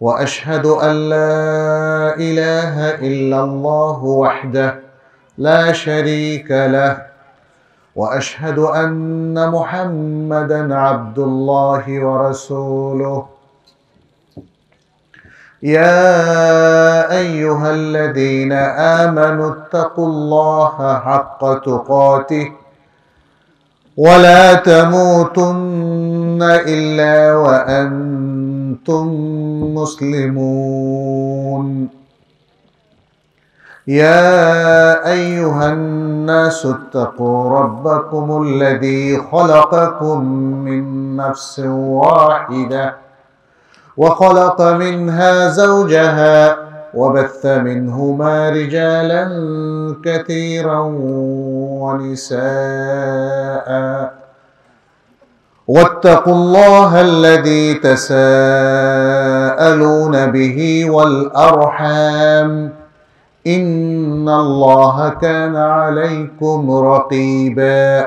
واشهد ان لا اله الا الله وحده لا شريك له واشهد ان محمدا عبد الله ورسوله يا ايها الذين امنوا اتقوا الله حق تقاته ولا تموتن الا وانتم مسلمون يا ايها الناس اتقوا ربكم الذي خلقكم من نفس واحده وخلق منها زوجها وبث منهما رجالا كثيرا ونساء واتقوا الله الذي تساءلون به والارحام ان الله كان عليكم رقيبا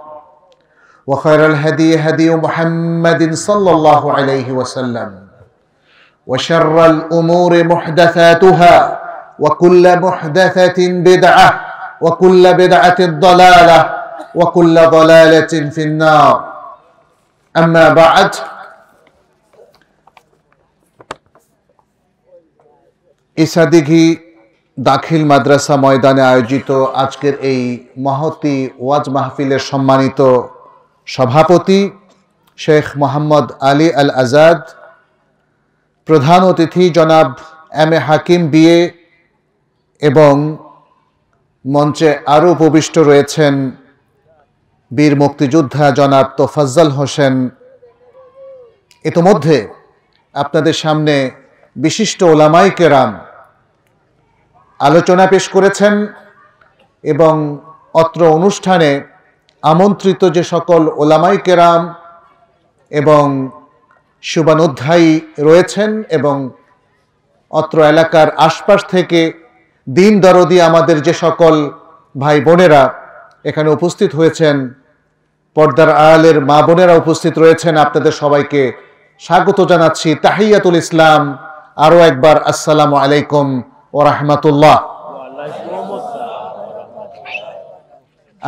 وخير الهدي هدي محمد صلى الله عليه وسلم وشر الامور محدثاتها وكل محدثه بدعه وكل بدعه ضلاله وكل ضلاله في النار اما بعد ইসাদিঘি দাখিল মাদ্রাসা ময়দানে আয়োজিত আজকের এই মহতি ওয়াজ মাহফিলের সম্মানিত সভাপতি শেখ মোহাম্মদ আলী আল আজাদ প্রধান অতিথি জনাব এম এ হাকিম বিএ এবং মঞ্চে আরও উপবিষ্ট রয়েছেন বীর মুক্তিযোদ্ধা জনাব তোফাজ্জল হোসেন ইতোমধ্যে আপনাদের সামনে বিশিষ্ট ওলামাই কেরাম আলোচনা পেশ করেছেন এবং অত্র অনুষ্ঠানে আমন্ত্রিত যে সকল ওলামাই কেরাম এবং শুভানুধ্যায়ী রয়েছেন এবং অত্র এলাকার আশপাশ থেকে দিন দরদি আমাদের যে সকল ভাই বোনেরা এখানে উপস্থিত হয়েছেন পর্দার আড়ালের মা বোনেরা উপস্থিত রয়েছেন আপনাদের সবাইকে স্বাগত জানাচ্ছি তাহিয়াতুল ইসলাম আরও একবার আসসালামু আলাইকুম ও রাহমাতুল্লাহ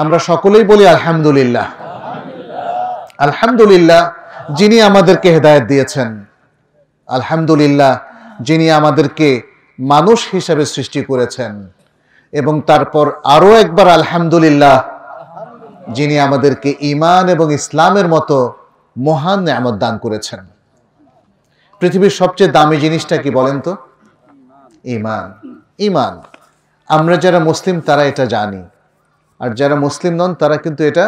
আমরা সকলেই বলি আলহামদুলিল্লাহ আলহামদুলিল্লাহ যিনি আমাদেরকে হেদায়ত দিয়েছেন আলহামদুলিল্লাহ যিনি আমাদেরকে মানুষ হিসাবে সৃষ্টি করেছেন এবং তারপর আরও একবার আলহামদুলিল্লাহ যিনি আমাদেরকে ইমান এবং ইসলামের মতো মহান নামত দান করেছেন পৃথিবীর সবচেয়ে দামি জিনিসটা কি বলেন তো ইমান ইমান আমরা যারা মুসলিম তারা এটা জানি আর যারা মুসলিম নন তারা কিন্তু এটা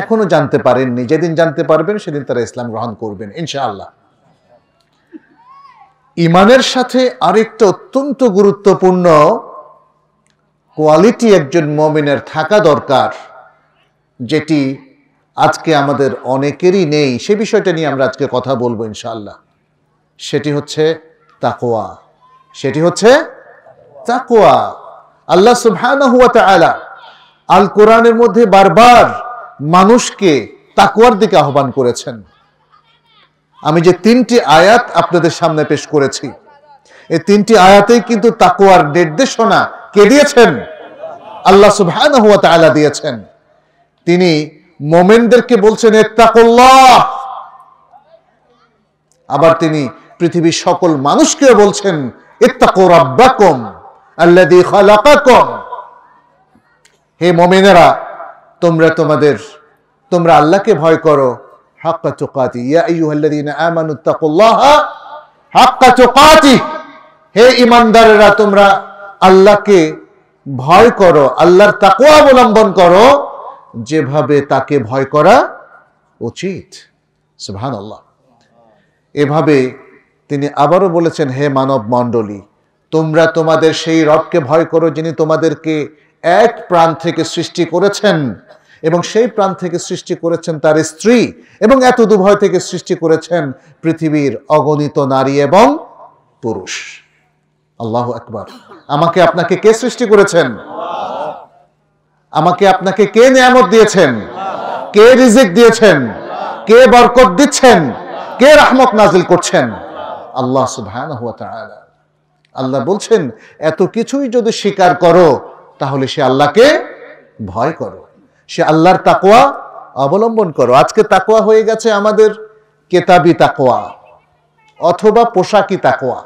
এখনো জানতে পারেননি যেদিন জানতে পারবেন সেদিন তারা ইসলাম গ্রহণ করবেন ইনশাআল্লাহ ইমানের সাথে আরেকটা অত্যন্ত গুরুত্বপূর্ণ কোয়ালিটি একজন মমিনের থাকা দরকার যেটি আজকে আমাদের অনেকেরই নেই সে বিষয়টা নিয়ে আমরা আজকে কথা বলবো ইনশাআল্লাহ সেটি হচ্ছে তাকোয়া সেটি হচ্ছে তাকোয়া আল্লাহ সুবহানাহু ওয়া তাআলা আল কোরআনের মধ্যে বারবার মানুষকে তাকুয়ার দিকে আহ্বান করেছেন আমি যে তিনটি আয়াত আপনাদের সামনে পেশ করেছি এই তিনটি আয়াতেই কিন্তু তাকুয়ার নির্দেশনা কে দিয়েছেন আল্লাহ সুবহান হুয়া তালা দিয়েছেন তিনি মোমেনদেরকে বলছেন এত্তাকল্লাহ আবার তিনি পৃথিবীর সকল মানুষকে বলছেন এত্তাকো আল্লাহ দি খালাকাকম হে মমিনেরা তোমরা তোমাদের তোমরা আল্লাহকে ভয় করো হাক্কা চোকাতি হাক্কা চোকাতি হে ইমানদারেরা তোমরা আল্লাহকে ভয় করো আল্লাহর তাকুয়া অবলম্বন করো যেভাবে তাকে ভয় করা উচিত সুহান আল্লাহ এভাবে তিনি আবারও বলেছেন হে মানব মণ্ডলী তোমরা তোমাদের সেই রবকে ভয় করো যিনি তোমাদেরকে এক প্রাণ থেকে সৃষ্টি করেছেন এবং সেই প্রাণ থেকে সৃষ্টি করেছেন তার স্ত্রী এবং এত দুভয় থেকে সৃষ্টি করেছেন পৃথিবীর অগণিত নারী এবং পুরুষ আল্লাহ একবার আমাকে আপনাকে কে সৃষ্টি করেছেন আমাকে আপনাকে কে নিয়ামত দিয়েছেন কে রিজিক দিয়েছেন কে বরকত দিচ্ছেন কে রাহমত নাজিল করছেন আল্লাহ সুবহান আল্লাহ বলছেন এত কিছুই যদি স্বীকার করো তাহলে সে আল্লাহকে ভয় করো সে আল্লাহর তাকোয়া অবলম্বন করো আজকে তাকোয়া হয়ে গেছে আমাদের কেতাবি তাকোয়া অথবা পোশাকি তাকোয়া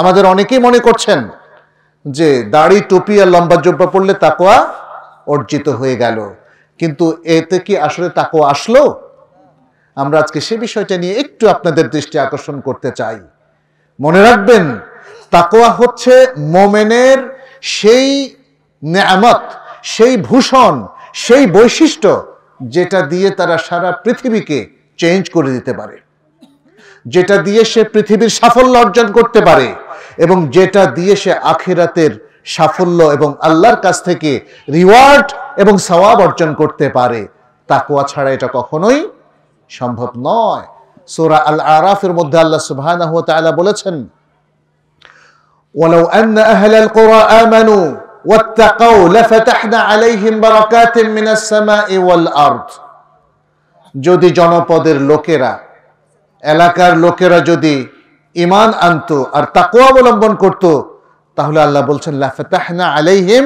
আমাদের অনেকেই মনে করছেন যে দাড়ি টুপি আর লম্বা জব্বা পড়লে তাকোয়া অর্জিত হয়ে গেল কিন্তু এতে কি আসলে তাকোয়া আসলো আমরা আজকে সে বিষয়টা নিয়ে একটু আপনাদের দৃষ্টি আকর্ষণ করতে চাই মনে রাখবেন তাকোয়া হচ্ছে মোমেনের সেই নেয়ামত সেই ভূষণ সেই বৈশিষ্ট্য যেটা দিয়ে তারা সারা পৃথিবীকে চেঞ্জ করে দিতে পারে যেটা দিয়ে সে পৃথিবীর সাফল্য অর্জন করতে পারে এবং যেটা দিয়ে সে আখেরাতের সাফল্য এবং আল্লাহর কাছ থেকে রিওয়ার্ড এবং সওয়াব অর্জন করতে পারে তাকুয়া ছাড়া এটা কখনোই সম্ভব নয় সোরা আল আরাফের মধ্যে আল্লাহ সুবাহ বলেছেন ولو أن أهل القرى آمنوا واتقوا لفتحنا عليهم بركات من السماء والأرض যদি জনপদের লোকেরা এলাকার লোকেরা যদি ইমান আনত আর তাকুয়া অবলম্বন করত তাহলে আল্লাহ বলছেন লাফাতাহনা আলাইহিম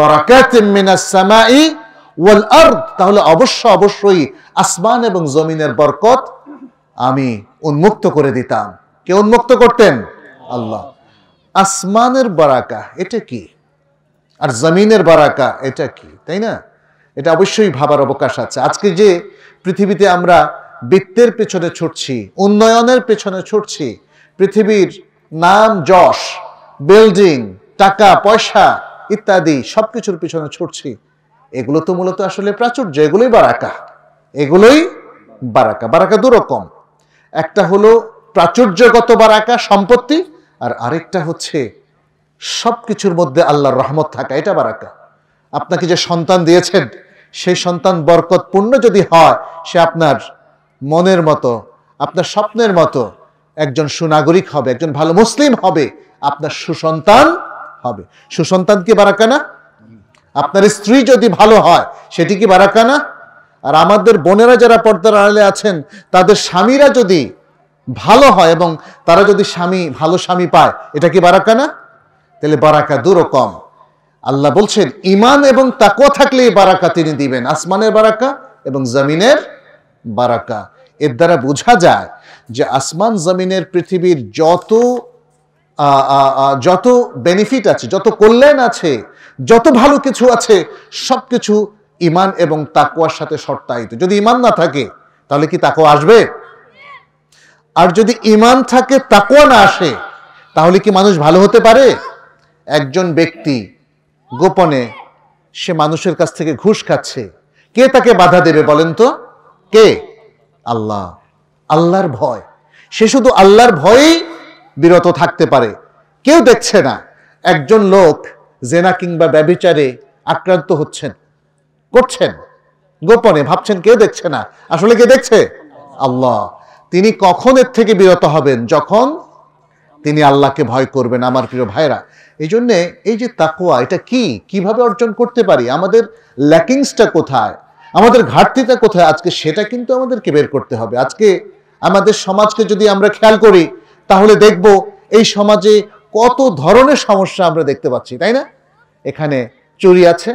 বারাকাতিম মিনাস সামাই ওয়াল আরদ তাহলে অবশ্য অবশ্যই আসমান এবং জমিনের বরকত আমি উন্মুক্ত করে দিতাম কে উন্মুক্ত করতেন আল্লাহ আসমানের বারাকা এটা কি আর জমিনের বারাকা এটা কি তাই না এটা অবশ্যই ভাবার অবকাশ আছে আজকে যে পৃথিবীতে আমরা বৃত্তের পেছনে ছুটছি উন্নয়নের পেছনে ছুটছি পৃথিবীর নাম যশ বিল্ডিং টাকা পয়সা ইত্যাদি সব কিছুর পিছনে ছুটছি এগুলো তো মূলত আসলে প্রাচুর্য এগুলোই বারাকা এগুলোই বারাকা বারাকা দুরকম একটা হলো প্রাচুর্যগত বারাকা সম্পত্তি আর আরেকটা হচ্ছে সব কিছুর মধ্যে আল্লাহর রহমত থাকা এটা বারাকা আপনাকে যে সন্তান দিয়েছেন সেই সন্তান বরকতপূর্ণ যদি হয় সে আপনার মনের মতো আপনার স্বপ্নের মতো একজন সুনাগরিক হবে একজন ভালো মুসলিম হবে আপনার সুসন্তান হবে সুসন্তান কি বারাকানা আপনার স্ত্রী যদি ভালো হয় সেটি কি বারাকানা আর আমাদের বোনেরা যারা পর্দার আড়ালে আছেন তাদের স্বামীরা যদি ভালো হয় এবং তারা যদি স্বামী ভালো স্বামী পায় এটা কি বারাকা না তাহলে বারাকা দুরকম আল্লাহ বলছেন ইমান এবং তাকুয়া থাকলে বারাকা তিনি দিবেন আসমানের বারাকা এবং জমিনের বারাকা এর দ্বারা বোঝা যায় যে আসমান জমিনের পৃথিবীর যত যত বেনিফিট আছে যত কল্যাণ আছে যত ভালো কিছু আছে সব কিছু ইমান এবং তাকুয়ার সাথে শর্তায়িত যদি ইমান না থাকে তাহলে কি তাকুয়া আসবে আর যদি ইমান থাকে তাকুয়া না আসে তাহলে কি মানুষ ভালো হতে পারে একজন ব্যক্তি গোপনে সে মানুষের কাছ থেকে ঘুষ খাচ্ছে কে তাকে বাধা দেবে বলেন তো কে আল্লাহ আল্লাহর ভয় সে শুধু আল্লাহর ভয়েই বিরত থাকতে পারে কেউ দেখছে না একজন লোক জেনা কিংবা ব্যবিচারে আক্রান্ত হচ্ছেন করছেন গোপনে ভাবছেন কেউ দেখছে না আসলে কে দেখছে আল্লাহ তিনি কখন এর থেকে বিরত হবেন যখন তিনি আল্লাহকে ভয় করবেন আমার প্রিয় ভাইরা এই জন্যে এই যে তাকোয়া এটা কি কিভাবে অর্জন করতে পারি আমাদের ল্যাকিংসটা কোথায় আমাদের ঘাটতিটা কোথায় আজকে সেটা কিন্তু আমাদেরকে বের করতে হবে আজকে আমাদের সমাজকে যদি আমরা খেয়াল করি তাহলে দেখব এই সমাজে কত ধরনের সমস্যা আমরা দেখতে পাচ্ছি তাই না এখানে চুরি আছে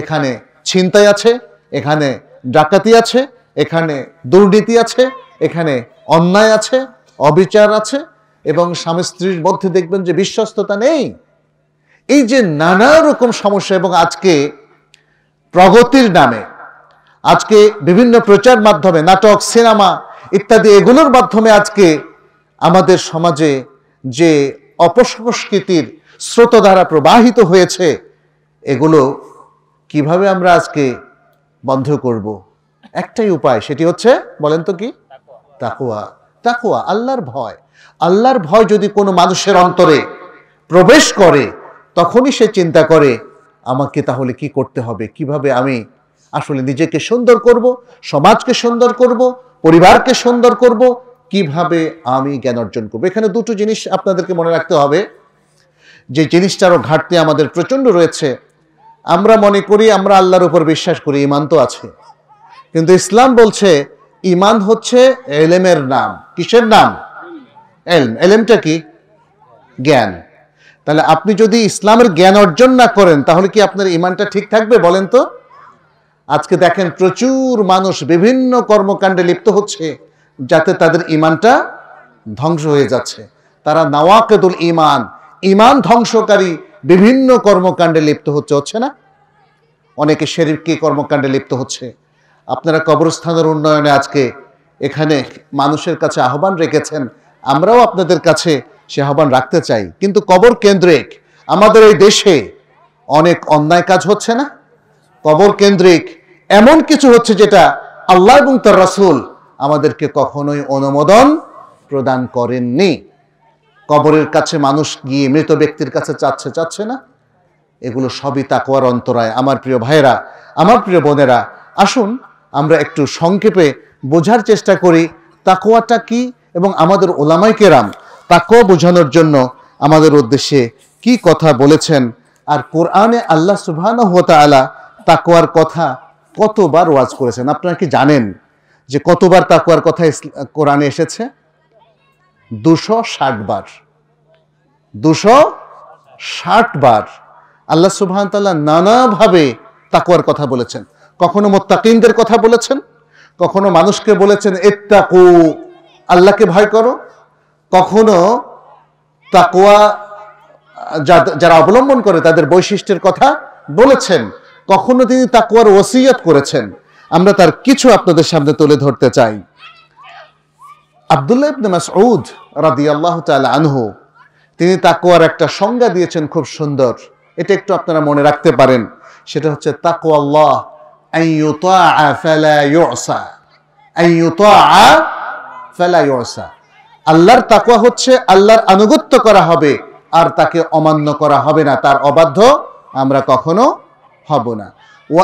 এখানে ছিনতাই আছে এখানে ডাকাতি আছে এখানে দুর্নীতি আছে এখানে অন্যায় আছে অবিচার আছে এবং স্বামী স্ত্রীর মধ্যে দেখবেন যে বিশ্বস্ততা নেই এই যে নানা রকম সমস্যা এবং আজকে প্রগতির নামে আজকে বিভিন্ন প্রচার মাধ্যমে নাটক সিনেমা ইত্যাদি এগুলোর মাধ্যমে আজকে আমাদের সমাজে যে অপসংস্কৃতির স্রোতধারা প্রবাহিত হয়েছে এগুলো কিভাবে আমরা আজকে বন্ধ করব একটাই উপায় সেটি হচ্ছে বলেন তো কি তাকুয়া তাকুয়া আল্লাহর ভয় আল্লাহর ভয় যদি কোনো মানুষের অন্তরে প্রবেশ করে তখনই সে চিন্তা করে আমাকে তাহলে কি করতে হবে কিভাবে আমি আসলে নিজেকে সুন্দর করব সমাজকে সুন্দর করব পরিবারকে সুন্দর করব কিভাবে আমি জ্ঞান অর্জন করবো এখানে দুটো জিনিস আপনাদেরকে মনে রাখতে হবে যে জিনিসটারও ঘাটতি আমাদের প্রচণ্ড রয়েছে আমরা মনে করি আমরা আল্লাহর উপর বিশ্বাস করি ইমান তো আছে কিন্তু ইসলাম বলছে ইমান হচ্ছে এলেমের নাম কিসের নাম এলম এলেমটা কি জ্ঞান তাহলে আপনি যদি ইসলামের জ্ঞান অর্জন না করেন তাহলে কি আপনার ইমানটা ঠিক থাকবে বলেন তো আজকে দেখেন প্রচুর মানুষ বিভিন্ন কর্মকাণ্ডে লিপ্ত হচ্ছে যাতে তাদের ইমানটা ধ্বংস হয়ে যাচ্ছে তারা নওয়াকেদুল ইমান ইমান ধ্বংসকারী বিভিন্ন কর্মকাণ্ডে লিপ্ত হচ্ছে হচ্ছে না অনেকে শরীরকে কর্মকাণ্ডে লিপ্ত হচ্ছে আপনারা কবরস্থানের উন্নয়নে আজকে এখানে মানুষের কাছে আহ্বান রেখেছেন আমরাও আপনাদের কাছে সে আহ্বান রাখতে চাই কিন্তু কবর কেন্দ্রিক আমাদের এই দেশে অনেক অন্যায় কাজ হচ্ছে না কবর কেন্দ্রিক এমন কিছু হচ্ছে যেটা আল্লাহ এবং তার রাসুল আমাদেরকে কখনোই অনুমোদন প্রদান করেননি কবরের কাছে মানুষ গিয়ে মৃত ব্যক্তির কাছে চাচ্ছে চাচ্ছে না এগুলো সবই তাকওয়ার অন্তরায় আমার প্রিয় ভাইরা আমার প্রিয় বোনেরা আসুন আমরা একটু সংক্ষেপে বোঝার চেষ্টা করি তাকোয়াটা কি এবং আমাদের ওলামাই কেরাম তাকোয়া বোঝানোর জন্য আমাদের উদ্দেশ্যে কি কথা বলেছেন আর কোরআনে আল্লাহ সুবহান হতালা তাকোয়ার কথা কতবার ওয়াজ করেছেন আপনারা কি জানেন যে কতবার তাকোয়ার কথা কোরআনে এসেছে দুশো ষাট বার দুশো ষাট বার আল্লাহ সুবহান তাল্লাহ নানাভাবে তাকোয়ার কথা বলেছেন কখনো মোত্তাকিমদের কথা বলেছেন কখনো মানুষকে বলেছেন এত্তাকু আল্লাহকে ভয় করো কখনো তাকুয়া যারা অবলম্বন করে তাদের বৈশিষ্ট্যের কথা বলেছেন কখনো তিনি তাকুয়ার ওসিয়ত করেছেন আমরা তার কিছু আপনাদের সামনে তুলে ধরতে চাই আবদুল্লাহ ইবনে মাসউদ রাদিয়াল্লাহু তাআলা আনহু তিনি তাকুয়ার একটা সংজ্ঞা দিয়েছেন খুব সুন্দর এটা একটু আপনারা মনে রাখতে পারেন সেটা হচ্ছে তাকুয়াল্লাহ أن يطاع فلا يعصى أن يطاع فلا يعصى আল্লাহর তাকুয়া হচ্ছে আল্লাহর আনুগত্য করা হবে আর তাকে অমান্য করা হবে না তার অবাধ্য আমরা কখনো হব না ও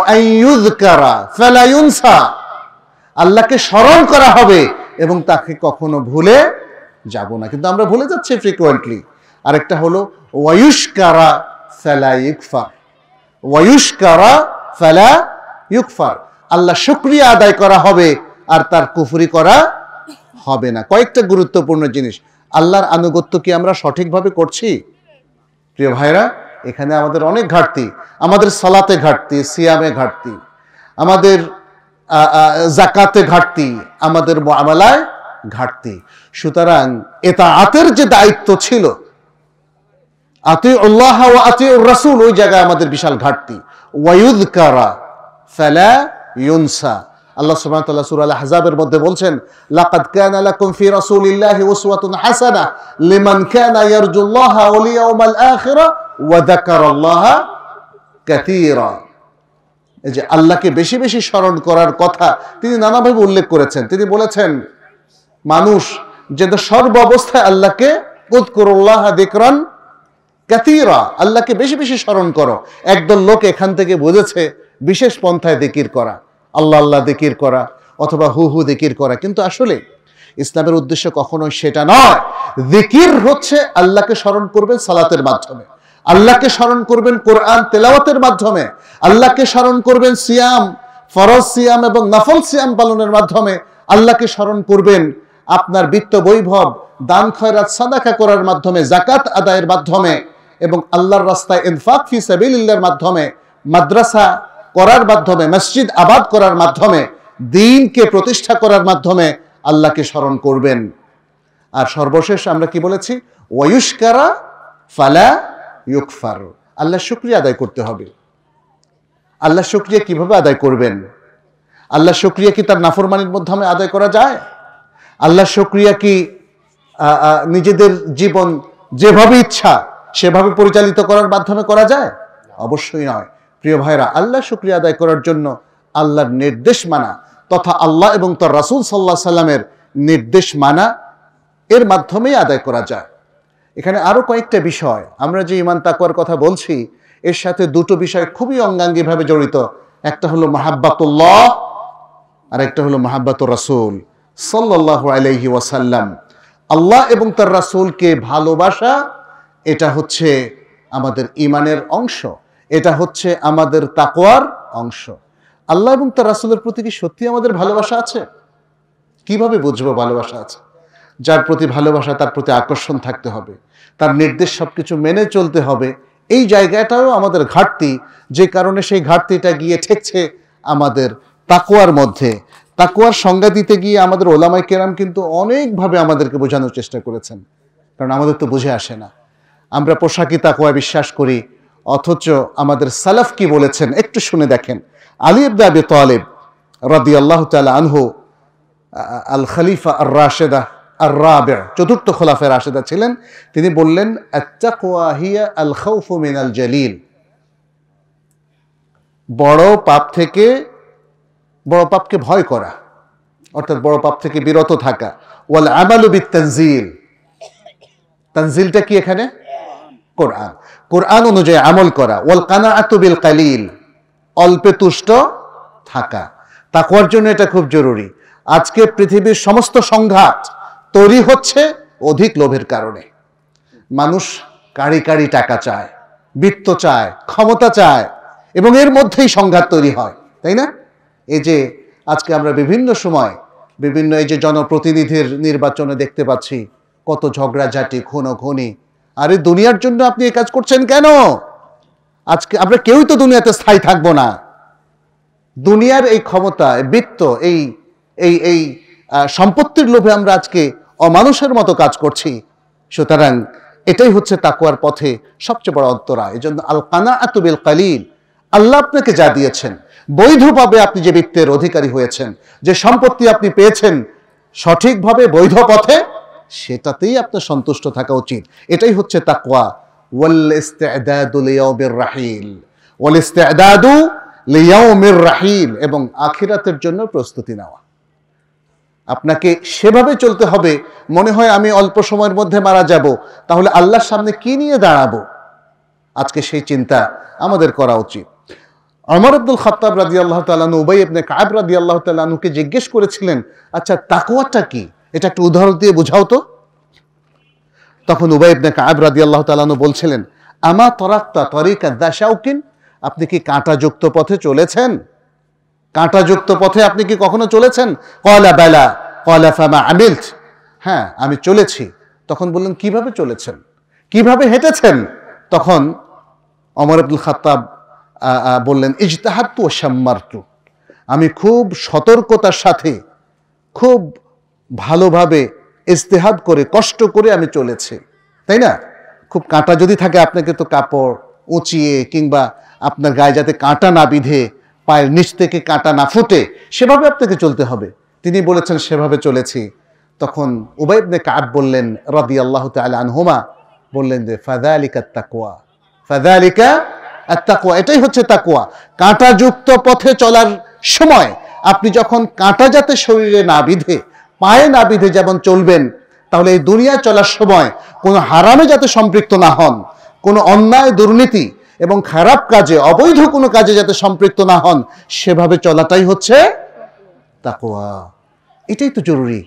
আল্লাহকে স্মরণ করা হবে এবং তাকে কখনো ভুলে যাব না কিন্তু আমরা ভুলে যাচ্ছি ফ্রিকুয়েন্টলি আরেকটা হলো ওয়ুষ্কারা ফেলা ইকফা ওয়ুষ্কারা ফেলা ইউকফার আল্লাহ শুক্রিয়া আদায় করা হবে আর তার কুফুরি করা হবে না কয়েকটা গুরুত্বপূর্ণ জিনিস আল্লাহর আনুগত্য কি আমরা সঠিকভাবে করছি প্রিয় ভাইরা এখানে আমাদের অনেক ঘাটতি আমাদের সালাতে ঘাটতি সিয়ামে ঘাটতি আমাদের জাকাতে ঘাটতি আমাদের মামলায় ঘাটতি সুতরাং এটা আতের যে দায়িত্ব ছিল আতি উল্লাহ আতি রাসুল ওই জায়গায় আমাদের বিশাল ঘাটতি ওয়ায়ুদ কারা ফালা ইউনসা আল্লাহ সুবহান তাআলা সূরা আহজাবের মধ্যে বলছেন লাকাদ কানা লাকুম ফি রাসূলিল্লাহি উসওয়াতুন হাসানা লিমান কানা ইয়ারজুল্লাহা ওয়াল ইয়াউমাল আখিরা ওয়া যাকারাল্লাহা কাতীরা এই যে আল্লাহকে বেশি বেশি স্মরণ করার কথা তিনি নানাভাবে উল্লেখ করেছেন তিনি বলেছেন মানুষ যেন সর্ব অবস্থায় আল্লাহকে কুদকুরুল্লাহ দেখরান কাতীরা আল্লাহকে বেশি বেশি স্মরণ করো একদল লোক এখান থেকে বুঝেছে বিশেষ পন্থায় দিকির করা আল্লাহ আল্লাহ দিকির করা অথবা হু হু দিকির করা কিন্তু আসলে ইসলামের উদ্দেশ্য কখনোই সেটা নয় দিকির হচ্ছে আল্লাহকে স্মরণ করবেন সালাতের মাধ্যমে আল্লাহকে স্মরণ করবেন কোরআন তেলাওয়াতের মাধ্যমে আল্লাহকে স্মরণ করবেন সিয়াম ফরজ সিয়াম এবং নাফল সিয়াম পালনের মাধ্যমে আল্লাহকে স্মরণ করবেন আপনার বিত্ত বৈভব দান খয়রাত সাদাকা করার মাধ্যমে জাকাত আদায়ের মাধ্যমে এবং আল্লাহর রাস্তায় ইনফাক ফি সাবিল্লার মাধ্যমে মাদ্রাসা করার মাধ্যমে মসজিদ আবাদ করার মাধ্যমে দিনকে প্রতিষ্ঠা করার মাধ্যমে আল্লাহকে স্মরণ করবেন আর সর্বশেষ আমরা কি বলেছি ওয়ুষ্কারা ফালা ইউকফার আল্লাহ শুক্রিয়া আদায় করতে হবে আল্লাহ শুক্রিয়া কিভাবে আদায় করবেন আল্লাহ শুক্রিয়া কি তার নাফরমানির মাধ্যমে আদায় করা যায় আল্লাহ শুক্রিয়া কি নিজেদের জীবন যেভাবে ইচ্ছা সেভাবে পরিচালিত করার মাধ্যমে করা যায় অবশ্যই নয় প্রিয় ভাইরা আল্লাহ শুক্রিয়া আদায় করার জন্য আল্লাহর নির্দেশ মানা তথা আল্লাহ এবং তার রাসুল সাল্লাহ সাল্লামের নির্দেশ মানা এর মাধ্যমেই আদায় করা যায় এখানে আরও কয়েকটা বিষয় আমরা যে ইমান তাকুয়ার কথা বলছি এর সাথে দুটো বিষয় খুবই অঙ্গাঙ্গিভাবে জড়িত একটা হলো মাহাব্বাতুল্লাহ আর একটা হলো মাহাব্বাত রাসুল সাল্লাহ আলহি ওয়াসাল্লাম আল্লাহ এবং তার রাসুলকে ভালোবাসা এটা হচ্ছে আমাদের ইমানের অংশ এটা হচ্ছে আমাদের তাকোয়ার অংশ আল্লাহ এবং তার রাসুলের প্রতি কি সত্যি আমাদের ভালোবাসা আছে কিভাবে বুঝবো ভালোবাসা আছে যার প্রতি ভালোবাসা তার প্রতি আকর্ষণ থাকতে হবে তার নির্দেশ সব কিছু মেনে চলতে হবে এই জায়গাটাও আমাদের ঘাটতি যে কারণে সেই ঘাটতিটা গিয়ে ঠেকছে আমাদের তাকোয়ার মধ্যে তাকুয়ার সংজ্ঞা দিতে গিয়ে আমাদের ওলামাই কেরাম কিন্তু অনেকভাবে আমাদেরকে বোঝানোর চেষ্টা করেছেন কারণ আমাদের তো বুঝে আসে না আমরা পোশাকি তাকুয়া বিশ্বাস করি অথচ আমাদের সালাফ কি বলেছেন একটু শুনে দেখেন আলী আবি তালেব রাদি আল্লাহ তালা আনহু আল খালিফা আর রাশেদা আর রাবে চতুর্থ খোলাফে রাশেদা ছিলেন তিনি বললেন আত্তাকুয়াহিয়া আল মিন আল জলিল বড় পাপ থেকে বড় পাপকে ভয় করা অর্থাৎ বড় পাপ থেকে বিরত থাকা ওয়াল আমালু বিত তানজিল তানজিলটা কি এখানে কোরআন কোরআন অনুযায়ী আমল করা ওয়াল কানা বিল কালিল অল্পে তুষ্ট থাকা তাকওয়ার জন্য এটা খুব জরুরি আজকে পৃথিবীর সমস্ত সংঘাত তৈরি হচ্ছে অধিক লোভের কারণে মানুষ কাড়ি কাড়ি টাকা চায় বৃত্ত চায় ক্ষমতা চায় এবং এর মধ্যেই সংঘাত তৈরি হয় তাই না এই যে আজকে আমরা বিভিন্ন সময় বিভিন্ন এই যে জনপ্রতিনিধির নির্বাচনে দেখতে পাচ্ছি কত ঝগড়াঝাটি খুনি আরে দুনিয়ার জন্য আপনি এই কাজ করছেন কেন আজকে আমরা কেউই তো দুনিয়াতে স্থায়ী থাকবো না দুনিয়ার এই ক্ষমতা বৃত্ত এই এই এই সম্পত্তির লোভে আমরা আজকে অমানুষের মতো কাজ করছি সুতরাং এটাই হচ্ছে তাকুয়ার পথে সবচেয়ে বড় অন্তরা এই জন্য আল কানা আতুবিল কালিল আল্লাহ আপনাকে যা দিয়েছেন বৈধভাবে আপনি যে বৃত্তের অধিকারী হয়েছেন যে সম্পত্তি আপনি পেয়েছেন সঠিকভাবে বৈধ পথে সেটাতেই আপনার সন্তুষ্ট থাকা উচিত এটাই হচ্ছে তাকওয়া রাহিল রাহিল এবং আখিরাতের জন্য প্রস্তুতি নেওয়া আপনাকে সেভাবে চলতে হবে মনে হয় আমি অল্প সময়ের মধ্যে মারা যাব তাহলে আল্লাহর সামনে কি নিয়ে দাঁড়াবো আজকে সেই চিন্তা আমাদের করা উচিত অমর আব্দুল খতাব রাজি আল্লাহ তালানু উবাই ইবনে কায়ব রাজি আল্লাহ তালুকে জিজ্ঞেস করেছিলেন আচ্ছা তাকুয়াটা কি এটা একটা উদাহরণ দিয়ে বোঝাও তো তখন উবাইবনে কাব রাদি আল্লাহ তালানো বলছিলেন আমা তরাক্তা তরিকা দাশাউকিন আপনি কি কাঁটাযুক্ত পথে চলেছেন কাঁটাযুক্ত পথে আপনি কি কখনো চলেছেন কয়লা বেলা কয়লা ফামা আমিল হ্যাঁ আমি চলেছি তখন বললেন কিভাবে চলেছেন কিভাবে হেঁটেছেন তখন অমর আব্দুল খাতাব বললেন ইজতাহাত্তু ও আমি খুব সতর্কতার সাথে খুব ভালোভাবে ইস্তেহাদ করে কষ্ট করে আমি চলেছি তাই না খুব কাঁটা যদি থাকে আপনাকে তো কাপড় উঁচিয়ে কিংবা আপনার গায়ে যাতে কাঁটা না বিধে পায়ের নিচ থেকে কাঁটা না ফুটে সেভাবে আপনাকে চলতে হবে তিনি বলেছেন সেভাবে চলেছি তখন উবাইবনে কাব বললেন রদি আল্লাহ আনহুমা বললেন যে ফাদা আলিকা তাকুয়া ফাদা আলিকা আর তাকুয়া এটাই হচ্ছে তাকুয়া কাঁটাযুক্ত পথে চলার সময় আপনি যখন কাঁটা যাতে শরীরে না বিধে পায়ে না বিধে যেমন চলবেন তাহলে এই দুনিয়া চলার সময় কোনো হারামে যাতে সম্পৃক্ত না হন কোনো অন্যায় দুর্নীতি এবং খারাপ কাজে অবৈধ কোনো কাজে যাতে সম্পৃক্ত না হন সেভাবে চলাটাই হচ্ছে তাকোয়া এটাই তো জরুরি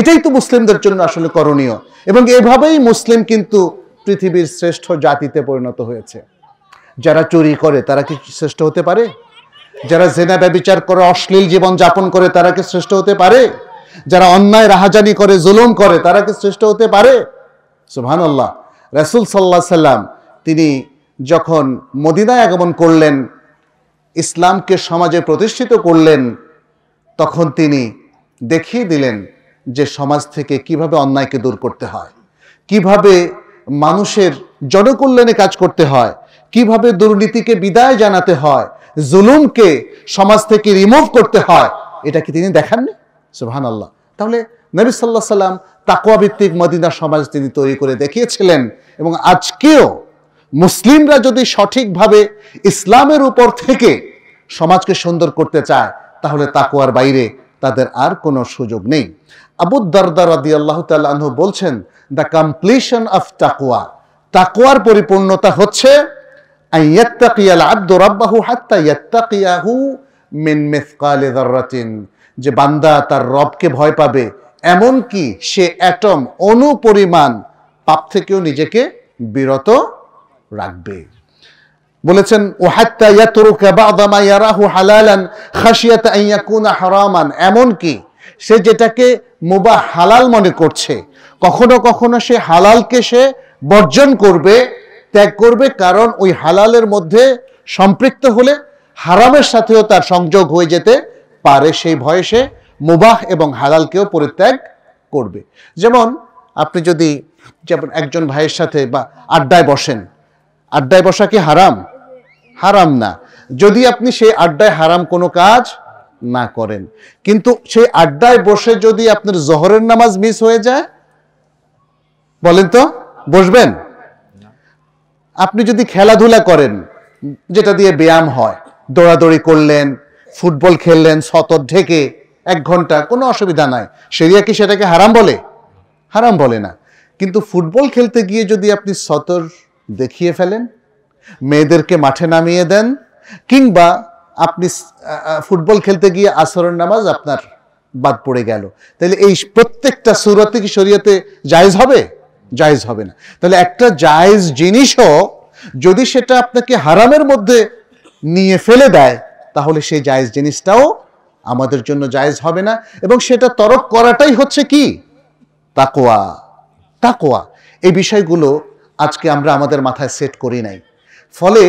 এটাই তো মুসলিমদের জন্য আসলে করণীয় এবং এভাবেই মুসলিম কিন্তু পৃথিবীর শ্রেষ্ঠ জাতিতে পরিণত হয়েছে যারা চুরি করে তারা কি শ্রেষ্ঠ হতে পারে যারা জেনা ব্যবিচার করে অশ্লীল জীবন যাপন করে তারা কি শ্রেষ্ঠ হতে পারে যারা অন্যায় রাহাজানি করে জুলুম করে তারা কি শ্রেষ্ঠ হতে পারে সুহান আল্লাহ রাসুল সাল্লাহ সাল্লাম তিনি যখন মদিনায় আগমন করলেন ইসলামকে সমাজে প্রতিষ্ঠিত করলেন তখন তিনি দেখিয়ে দিলেন যে সমাজ থেকে কিভাবে অন্যায়কে দূর করতে হয় কিভাবে মানুষের জনকল্যাণে কাজ করতে হয় কিভাবে দুর্নীতিকে বিদায় জানাতে হয় জুলুমকে সমাজ থেকে রিমুভ করতে হয় এটা কি তিনি দেখাননি সুহান আল্লাহ তাহলে নবী সাল্লাহ সাল্লাম তাকুয়াভিত্তিক মদিনা সমাজ তিনি তৈরি করে দেখিয়েছিলেন এবং আজকেও মুসলিমরা যদি সঠিকভাবে ইসলামের উপর থেকে সমাজকে সুন্দর করতে চায় তাহলে তাকুয়ার বাইরে তাদের আর কোনো সুযোগ নেই আবুদ্দারদার আদি আল্লাহ তাল্লাহ বলছেন দ্য কমপ্লিশন অফ তাকুয়া তাকুয়ার পরিপূর্ণতা হচ্ছে আব্দু রাব্বাহু হাত্তা ইয়াত্তাকিয়াহু মিন মিসকালে যে বান্দা তার রবকে ভয় পাবে এমন কি সে অ্যাটম অনু পরিমাণ পাপ থেকেও নিজেকে বিরত রাখবে বলেছেন ওহাত্তা ইয়াতরুকা বাদামা ইয়ারাহু হালালান খাশিয়াতা আন ইয়াকুনা হারামান এমন কি সে যেটাকে মুবা হালাল মনে করছে কখনো কখনো সে হালালকে সে বর্জন করবে ত্যাগ করবে কারণ ওই হালালের মধ্যে সম্পৃক্ত হলে হারামের সাথেও তার সংযোগ হয়ে যেতে পারে সেই ভয়ে সে মুবাহ এবং হালালকেও পরিত্যাগ করবে যেমন আপনি যদি যেমন একজন ভাইয়ের সাথে বা আড্ডায় বসেন আড্ডায় বসা কি হারাম হারাম না যদি আপনি সেই আড্ডায় হারাম কোনো কাজ না করেন কিন্তু সেই আড্ডায় বসে যদি আপনার জহরের নামাজ মিস হয়ে যায় বলেন তো বসবেন আপনি যদি খেলাধুলা করেন যেটা দিয়ে ব্যায়াম হয় দৌড়াদৌড়ি করলেন ফুটবল খেললেন শতর ঢেকে এক ঘন্টা কোনো অসুবিধা নাই সেরিয়া কি সেটাকে হারাম বলে হারাম বলে না কিন্তু ফুটবল খেলতে গিয়ে যদি আপনি সতর দেখিয়ে ফেলেন মেয়েদেরকে মাঠে নামিয়ে দেন কিংবা আপনি ফুটবল খেলতে গিয়ে আসরের নামাজ আপনার বাদ পড়ে গেল তাহলে এই প্রত্যেকটা সুরতে কি শরীয়তে জায়জ হবে জায়জ হবে না তাহলে একটা জায়জ জিনিসও যদি সেটা আপনাকে হারামের মধ্যে নিয়ে ফেলে দেয় তাহলে সেই জায়েজ জিনিসটাও আমাদের জন্য জায়েজ হবে না এবং সেটা তরক করাটাই হচ্ছে কি তাকোয়া তাকোয়া এই বিষয়গুলো আজকে আমরা আমাদের মাথায় সেট করি নাই ফলে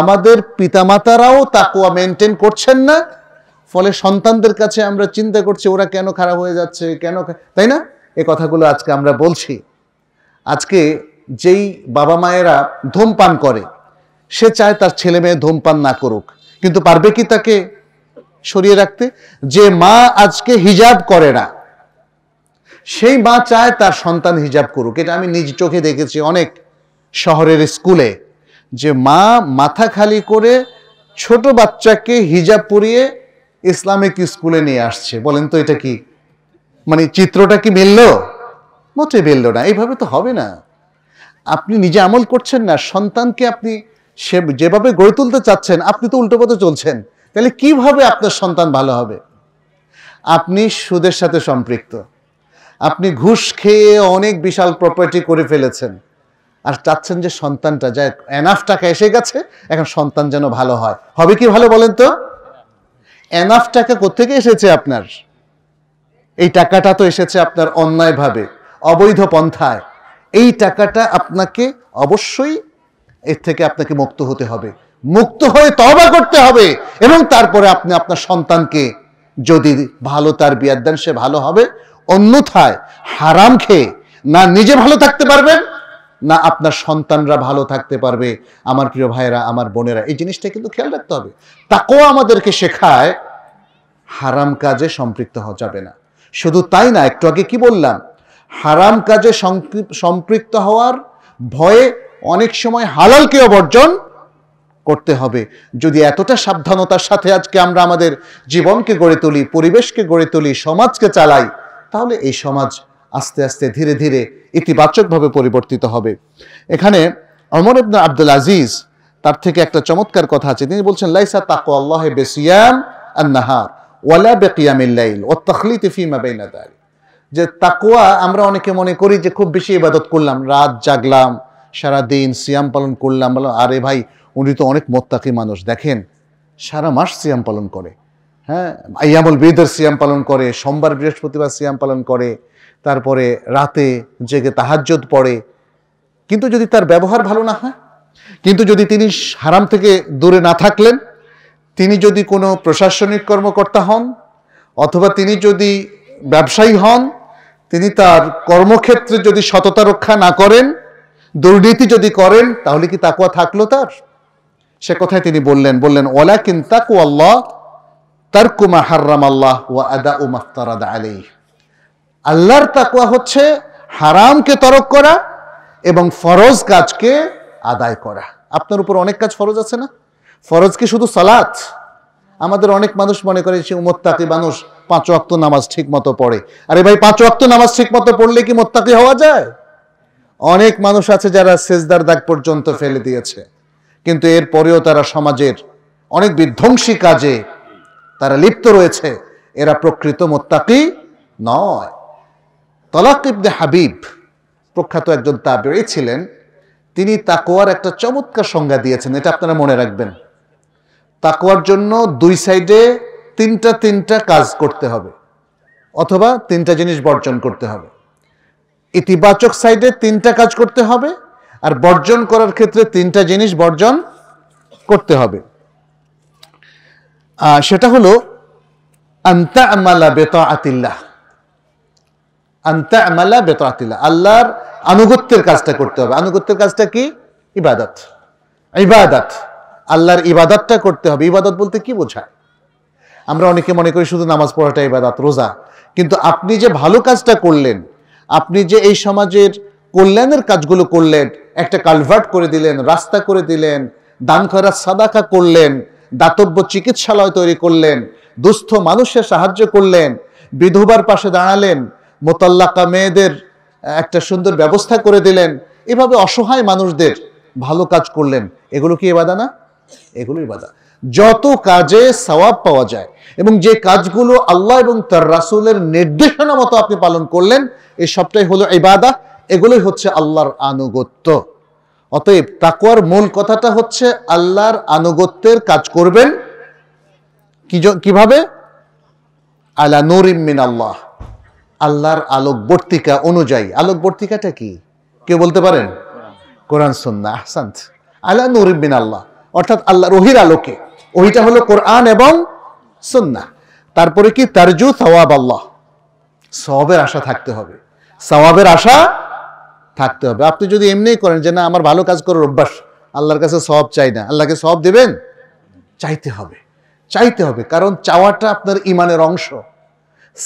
আমাদের পিতামাতারাও তাকোয়া মেনটেন করছেন না ফলে সন্তানদের কাছে আমরা চিন্তা করছি ওরা কেন খারাপ হয়ে যাচ্ছে কেন তাই না এ কথাগুলো আজকে আমরা বলছি আজকে যেই বাবা মায়েরা ধূমপান করে সে চায় তার ছেলে মেয়ে ধূমপান না করুক কিন্তু পারবে কি তাকে সরিয়ে রাখতে যে মা আজকে হিজাব করে না সেই মা চায় তার সন্তান হিজাব করুক এটা আমি নিজ চোখে দেখেছি অনেক শহরের স্কুলে যে মা মাথা খালি করে ছোট বাচ্চাকে হিজাব পরিয়ে ইসলামিক স্কুলে নিয়ে আসছে বলেন তো এটা কি মানে চিত্রটা কি মিলল মোটে মিলল না এইভাবে তো হবে না আপনি নিজে আমল করছেন না সন্তানকে আপনি সে যেভাবে গড়ে তুলতে চাচ্ছেন আপনি তো উল্টো পথে চলছেন তাহলে কিভাবে আপনার সন্তান ভালো হবে আপনি সুদের সাথে সম্পৃক্ত আপনি ঘুষ খেয়ে অনেক বিশাল প্রপার্টি করে ফেলেছেন আর চাচ্ছেন যে সন্তানটা যা এনাফ টাকা এসে গেছে এখন সন্তান যেন ভালো হয় হবে কি ভালো বলেন তো এনাফ টাকা কোথেকে এসেছে আপনার এই টাকাটা তো এসেছে আপনার অন্যায়ভাবে অবৈধ পন্থায় এই টাকাটা আপনাকে অবশ্যই এর থেকে আপনাকে মুক্ত হতে হবে মুক্ত হয়ে তবা করতে হবে এবং তারপরে আপনি আপনার সন্তানকে যদি ভালো তার বিয়ার দেন সে ভালো হবে অন্যথায় হারাম খেয়ে না নিজে ভালো থাকতে পারবেন না আপনার সন্তানরা ভালো থাকতে পারবে আমার প্রিয় ভাইয়েরা আমার বোনেরা এই জিনিসটা কিন্তু খেয়াল রাখতে হবে তাকেও আমাদেরকে শেখায় হারাম কাজে সম্পৃক্ত হওয়া যাবে না শুধু তাই না একটু আগে কি বললাম হারাম কাজে সম্পৃক্ত হওয়ার ভয়ে অনেক সময় হালালকেও বর্জন করতে হবে যদি এতটা সাবধানতার সাথে আজকে আমরা আমাদের জীবনকে গড়ে তুলি পরিবেশকে গড়ে তুলি সমাজকে চালাই তাহলে এই সমাজ আস্তে আস্তে ধীরে ধীরে ইতিবাচকভাবে পরিবর্তিত হবে এখানে অমর আব্দুল আজিজ তার থেকে একটা চমৎকার কথা আছে তিনি বলছেন লাইসা তাকু আল্লাহ বেসিয়াম আর নাহার ওয়ালা বেকিয়ামিল্লাইল ও তখলি তিফিমা বেইনা যে তাকুয়া আমরা অনেকে মনে করি যে খুব বেশি ইবাদত করলাম রাত জাগলাম সারাদিন সিয়াম পালন করলাম বলো আরে ভাই উনি তো অনেক মোত্তাকি মানুষ দেখেন সারা মাস সিয়াম পালন করে হ্যাঁ আয়ামুল বিদের সিয়াম পালন করে সোমবার বৃহস্পতিবার সিয়াম পালন করে তারপরে রাতে জেগে তাহাজ্জত পড়ে কিন্তু যদি তার ব্যবহার ভালো না হয় কিন্তু যদি তিনি হারাম থেকে দূরে না থাকলেন তিনি যদি কোনো প্রশাসনিক কর্মকর্তা হন অথবা তিনি যদি ব্যবসায়ী হন তিনি তার কর্মক্ষেত্রে যদি সততা রক্ষা না করেন দুর্নীতি যদি করেন তাহলে কি তাকুয়া থাকলো তার সে কথায় তিনি বললেন বললেন ওলা কিন তাকু আল্লাহ তার কুমা হার্রাম আল্লাহ ওয়া আদা ও আলেই আল্লাহর তাকুয়া হচ্ছে হারামকে তরক করা এবং ফরজ কাজকে আদায় করা আপনার উপর অনেক কাজ ফরজ আছে না ফরজ কি শুধু সালাত আমাদের অনেক মানুষ মনে করে সে মোত্তাকি মানুষ পাঁচ অক্ত নামাজ ঠিক মতো পড়ে আরে ভাই পাঁচ অক্ত নামাজ ঠিক মতো পড়লে কি মোত্তাকি হওয়া যায় অনেক মানুষ আছে যারা সেজদার দাগ পর্যন্ত ফেলে দিয়েছে কিন্তু এর পরেও তারা সমাজের অনেক বিধ্বংসী কাজে তারা লিপ্ত রয়েছে এরা প্রকৃত মোত্তাকি নয় তলাক ইবনে হাবিব প্রখ্যাত একজন তাবেই ছিলেন তিনি তাকোয়ার একটা চমৎকার সংজ্ঞা দিয়েছেন এটা আপনারা মনে রাখবেন তাকোয়ার জন্য দুই সাইডে তিনটা তিনটা কাজ করতে হবে অথবা তিনটা জিনিস বর্জন করতে হবে ইতিবাচক সাইডে তিনটা কাজ করতে হবে আর বর্জন করার ক্ষেত্রে তিনটা জিনিস বর্জন করতে হবে সেটা হলো আন্তা আমালা বেত আতিল্লাহ আন্তা আমালা বেত আতিল্লাহ আল্লাহর আনুগত্যের কাজটা করতে হবে আনুগত্যের কাজটা কি ইবাদত ইবাদত আল্লাহর ইবাদতটা করতে হবে ইবাদত বলতে কি বোঝায় আমরা অনেকে মনে করি শুধু নামাজ পড়াটা ইবাদত রোজা কিন্তু আপনি যে ভালো কাজটা করলেন আপনি যে এই সমাজের কল্যাণের কাজগুলো করলেন একটা কালভার্ট করে দিলেন রাস্তা করে দিলেন দান খরা সাদাকা করলেন দাতব্য চিকিৎসালয় তৈরি করলেন দুস্থ মানুষের সাহায্য করলেন বিধবার পাশে দাঁড়ালেন মোতাল্লাকা মেয়েদের একটা সুন্দর ব্যবস্থা করে দিলেন এভাবে অসহায় মানুষদের ভালো কাজ করলেন এগুলো কি এবাদা না এগুলোই বাদা যত কাজে সওয়াব পাওয়া যায় এবং যে কাজগুলো আল্লাহ এবং তার রাসুলের নির্দেশনা মতো আপনি পালন করলেন এই সবটাই হলো ইবাদা এগুলোই হচ্ছে আল্লাহর আনুগত্য অতএব তাকুয়ার মূল কথাটা হচ্ছে আল্লাহর আনুগত্যের কাজ করবেন কিভাবে আলা নরিমিন আল্লাহ আল্লাহর আলোকবর্তিকা অনুযায়ী আলোকবর্তিকাটা কি কেউ বলতে পারেন কোরআন সন্না আহসান আলা নরিমিন আল্লাহ অর্থাৎ আল্লাহ রহির আলোকে ওইটা হলো কোরআন এবং সন্না তারপরে কি তারজু সওয়াব আল্লাহ সবের আশা থাকতে হবে সওয়াবের আশা থাকতে হবে আপনি যদি এমনিই করেন যে না আমার ভালো কাজ করার অভ্যাস আল্লাহর কাছে সব চাই না আল্লাহকে সব দেবেন চাইতে হবে চাইতে হবে কারণ চাওয়াটা আপনার ইমানের অংশ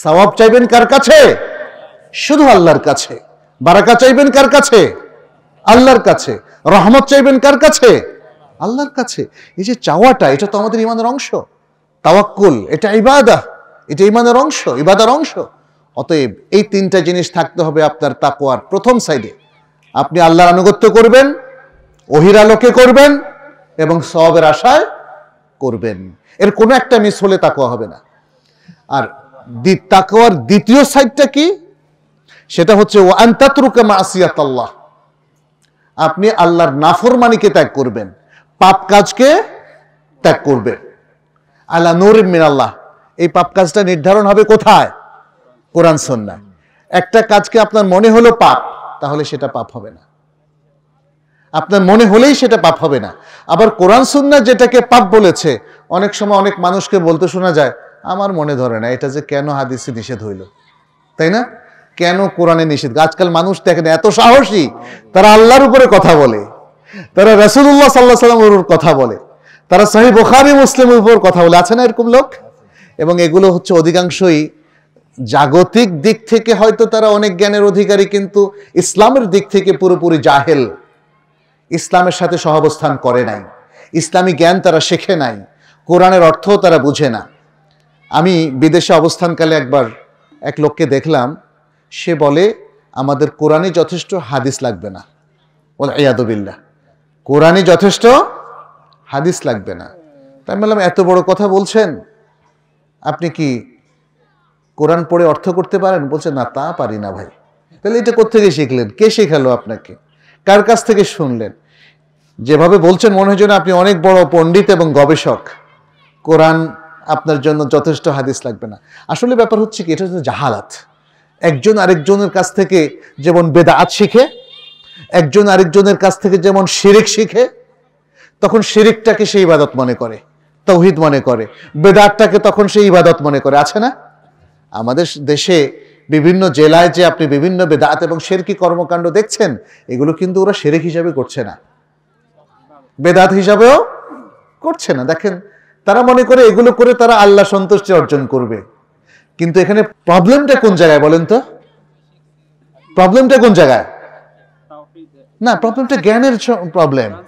সওয়াব চাইবেন কার কাছে শুধু আল্লাহর কাছে বারাকা চাইবেন কার কাছে আল্লাহর কাছে রহমত চাইবেন কার কাছে আল্লাহর কাছে এই যে চাওয়াটা এটা তো আমাদের ইমানের অংশ তাওয়াক্কুল এটা ইবাদা এটা ইমানের অংশ ইবাদার অংশ অতএব এই তিনটা জিনিস থাকতে হবে আপনার তাকোয়ার প্রথম সাইডে আপনি আল্লাহর আনুগত্য করবেন অহিরালোকে আলোকে করবেন এবং সবের আশায় করবেন এর কোনো একটা মিস হলে তাকোয়া হবে না আর তাকোয়ার দ্বিতীয় সাইডটা কি সেটা হচ্ছে ও আন্তাতরুকে মা আসিয়াত আল্লাহ আপনি আল্লাহর নাফরমানিকে ত্যাগ করবেন পাপ কাজকে ত্যাগ করবে আল্লাহ নূর মিনাল্লাহ এই পাপ কাজটা নির্ধারণ হবে কোথায় কোরআন সন্ন্যায় একটা কাজকে আপনার মনে হলো পাপ তাহলে সেটা পাপ হবে না আপনার মনে হলেই সেটা পাপ হবে না আবার কোরআন সুন্না যেটাকে পাপ বলেছে অনেক সময় অনেক মানুষকে বলতে শোনা যায় আমার মনে ধরে না এটা যে কেন হাদিসে নিষেধ হইল তাই না কেন কোরআনে নিষেধ আজকাল মানুষ দেখেন এত সাহসী তারা আল্লাহর উপরে কথা বলে তারা রসুল্লাহ সাল্লাহ সাল্লামের উপর কথা বলে তারা সাহি বোখারি মুসলিমের উপর কথা বলে আছে না এরকম লোক এবং এগুলো হচ্ছে অধিকাংশই জাগতিক দিক থেকে হয়তো তারা অনেক জ্ঞানের অধিকারী কিন্তু ইসলামের দিক থেকে পুরোপুরি জাহেল ইসলামের সাথে সহাবস্থান করে নাই ইসলামী জ্ঞান তারা শেখে নাই কোরআনের অর্থও তারা বুঝে না আমি বিদেশে অবস্থানকালে একবার এক লোককে দেখলাম সে বলে আমাদের কোরআনে যথেষ্ট হাদিস লাগবে না ওল ইয়াদবিল্লা কোরআনই যথেষ্ট হাদিস লাগবে না তাই বললাম এত বড় কথা বলছেন আপনি কি কোরআন পড়ে অর্থ করতে পারেন বলছে না তা পারি না ভাই তাহলে এটা কোথেকে শিখলেন কে শেখালো আপনাকে কার কাছ থেকে শুনলেন যেভাবে বলছেন মনে হয় যেন আপনি অনেক বড় পণ্ডিত এবং গবেষক কোরআন আপনার জন্য যথেষ্ট হাদিস লাগবে না আসলে ব্যাপার হচ্ছে কি এটা হচ্ছে জাহালাত একজন আরেকজনের কাছ থেকে যেমন বেদাৎ শিখে একজন আরেকজনের কাছ থেকে যেমন শিরিক শিখে তখন শিরিকটাকে সে ইবাদত মনে করে তৌহিদ মনে করে বেদারটাকে তখন সে ইবাদত মনে করে আছে না আমাদের দেশে বিভিন্ন জেলায় যে আপনি বিভিন্ন বেদাত এবং শেরকি কর্মকাণ্ড দেখছেন এগুলো কিন্তু ওরা শেরেক হিসাবে করছে না বেদাত হিসাবেও করছে না দেখেন তারা মনে করে এগুলো করে তারা আল্লাহ সন্তুষ্টি অর্জন করবে কিন্তু এখানে প্রবলেমটা কোন জায়গায় বলেন তো প্রবলেমটা কোন জায়গায় না প্রবলেমটা হ্যাঁ, হ্যাঁ, জ্ঞানের প্রবলেম হ্যাঁ,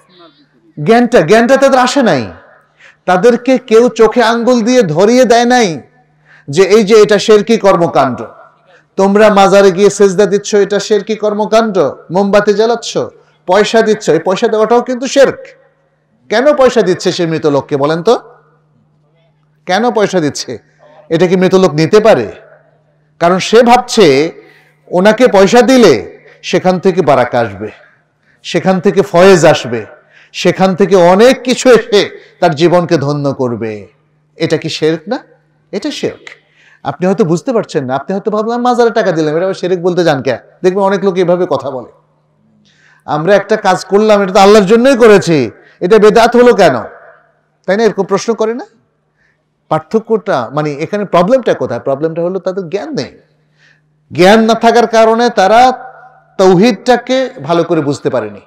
জ্ঞানটা জ্ঞানটা তাদের আসে নাই তাদেরকে কেউ চোখে আঙ্গুল দিয়ে ধরিয়ে দেয় নাই যে এই যে এটা শেরকি কর্মকাণ্ড তোমরা মাজারে গিয়ে সেজদা দিচ্ছ এটা শেরকি কর্মকাণ্ড মোমবাতি জ্বালাচ্ছ পয়সা দিচ্ছ এই পয়সা দেওয়াটাও কিন্তু শেরক কেন পয়সা দিচ্ছে সে মৃত লোককে বলেন তো কেন পয়সা দিচ্ছে এটা কি মৃত লোক নিতে পারে কারণ সে ভাবছে ওনাকে পয়সা দিলে সেখান থেকে বারাক আসবে সেখান থেকে ফয়েজ আসবে সেখান থেকে অনেক কিছু এসে তার জীবনকে ধন্য করবে এটা কি শেরক না এটা শেরক আপনি হয়তো বুঝতে পারছেন না আপনি হয়তো ভাবলাম মাজারে টাকা দিলাম এটা শেরেক বলতে যান কে দেখবেন অনেক লোক এভাবে কথা বলে আমরা একটা কাজ করলাম এটা তো আল্লাহর জন্যই করেছি এটা বেদাত হলো কেন তাই না এরকম প্রশ্ন করে না পার্থক্যটা মানে এখানে প্রবলেমটা কোথায় প্রবলেমটা হলো তাদের জ্ঞান নেই জ্ঞান না থাকার কারণে তারা তৌহিদটাকে ভালো করে বুঝতে পারেনি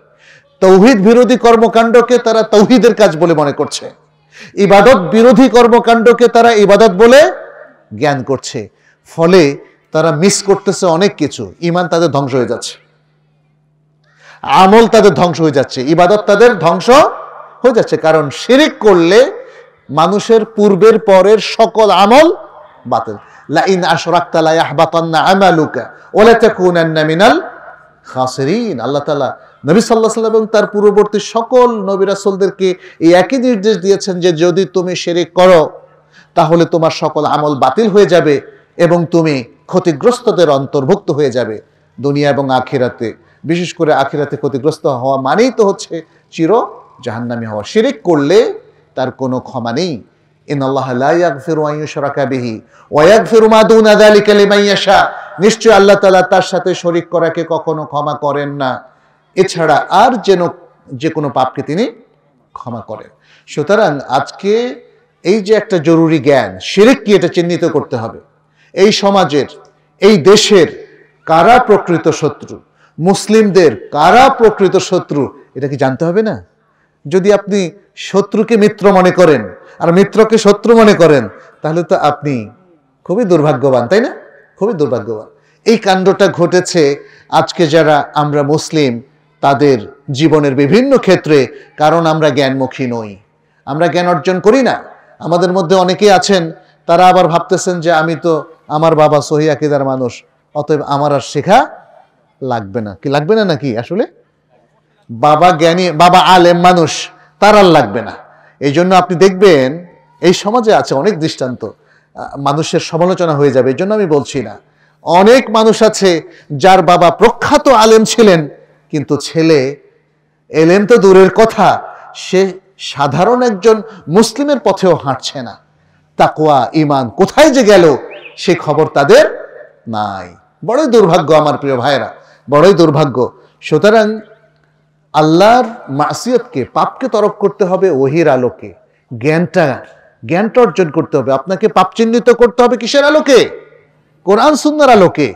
তৌহিদ বিরোধী কর্মকাণ্ডকে তারা তৌহিদের কাজ বলে মনে করছে ইবাদত বিরোধী কর্মকাণ্ডকে তারা ইবাদত বলে জ্ঞান করছে ফলে তারা মিস করতেছে অনেক কিছু ইমান তাদের ধ্বংস হয়ে যাচ্ছে আমল তাদের ধ্বংস হয়ে যাচ্ছে ইবাদত তাদের ধ্বংস হয়ে যাচ্ছে কারণ শিরিক করলে মানুষের পূর্বের পরের সকল আমল বাতিল লাইন আশরাক্তা লা ইয়াহবাতান্না আমালুকা ওয়া তাকুনান্না মিনাল খাসেরিন আল্লাহ তালা নবী সাল্লাহ সাল্লাম এবং তার পূর্ববর্তী সকল নবী এই একই নির্দেশ দিয়েছেন যে যদি তুমি সেরে করো তাহলে তোমার সকল আমল বাতিল হয়ে যাবে এবং তুমি ক্ষতিগ্রস্তদের অন্তর্ভুক্ত হয়ে যাবে দুনিয়া এবং আখিরাতে বিশেষ করে আখিরাতে ক্ষতিগ্রস্ত হওয়া মানেই তো হচ্ছে চির জাহান্নামি হওয়া শিরিক করলে তার কোনো ক্ষমা নেই ইন আল্লাহ লা ইয়াগফিরু আন ইউশরাকা বিহি ওয়া ইয়াগফিরু নিশ্চয় আল্লাহ তালা তার সাথে শরিক করাকে কখনো ক্ষমা করেন না এছাড়া আর যেন যে কোনো পাপকে তিনি ক্ষমা করেন সুতরাং আজকে এই যে একটা জরুরি জ্ঞান সেরে কি এটা চিহ্নিত করতে হবে এই সমাজের এই দেশের কারা প্রকৃত শত্রু মুসলিমদের কারা প্রকৃত শত্রু এটা কি জানতে হবে না যদি আপনি শত্রুকে মিত্র মনে করেন আর মিত্রকে শত্রু মনে করেন তাহলে তো আপনি খুবই দুর্ভাগ্যবান তাই না খুবই দুর্ভাগ্যবান এই কাণ্ডটা ঘটেছে আজকে যারা আমরা মুসলিম তাদের জীবনের বিভিন্ন ক্ষেত্রে কারণ আমরা জ্ঞানমুখী নই আমরা জ্ঞান অর্জন করি না আমাদের মধ্যে অনেকেই আছেন তারা আবার ভাবতেছেন যে আমি তো আমার বাবা আকিদার মানুষ অতএব আমার আর শেখা লাগবে না কি লাগবে না নাকি আসলে বাবা জ্ঞানী বাবা আলেম মানুষ তার আর লাগবে না এই জন্য আপনি দেখবেন এই সমাজে আছে অনেক দৃষ্টান্ত মানুষের সমালোচনা হয়ে যাবে এই জন্য আমি বলছি না অনেক মানুষ আছে যার বাবা প্রখ্যাত আলেম ছিলেন কিন্তু ছেলে এলেম তো দূরের কথা সে সাধারণ একজন মুসলিমের পথেও হাঁটছে না তাকোয়া ইমান কোথায় যে গেল সে খবর তাদের নাই বড়ই দুর্ভাগ্য আমার প্রিয় ভাইরা বড়ই দুর্ভাগ্য সুতরাং আল্লাহর মাসিয়তকে পাপকে তরক করতে হবে ওহির আলোকে জ্ঞানটা জ্ঞানটা অর্জন করতে হবে আপনাকে পাপ চিহ্নিত করতে হবে কিসের আলোকে কোরআন সুন্দর আলোকে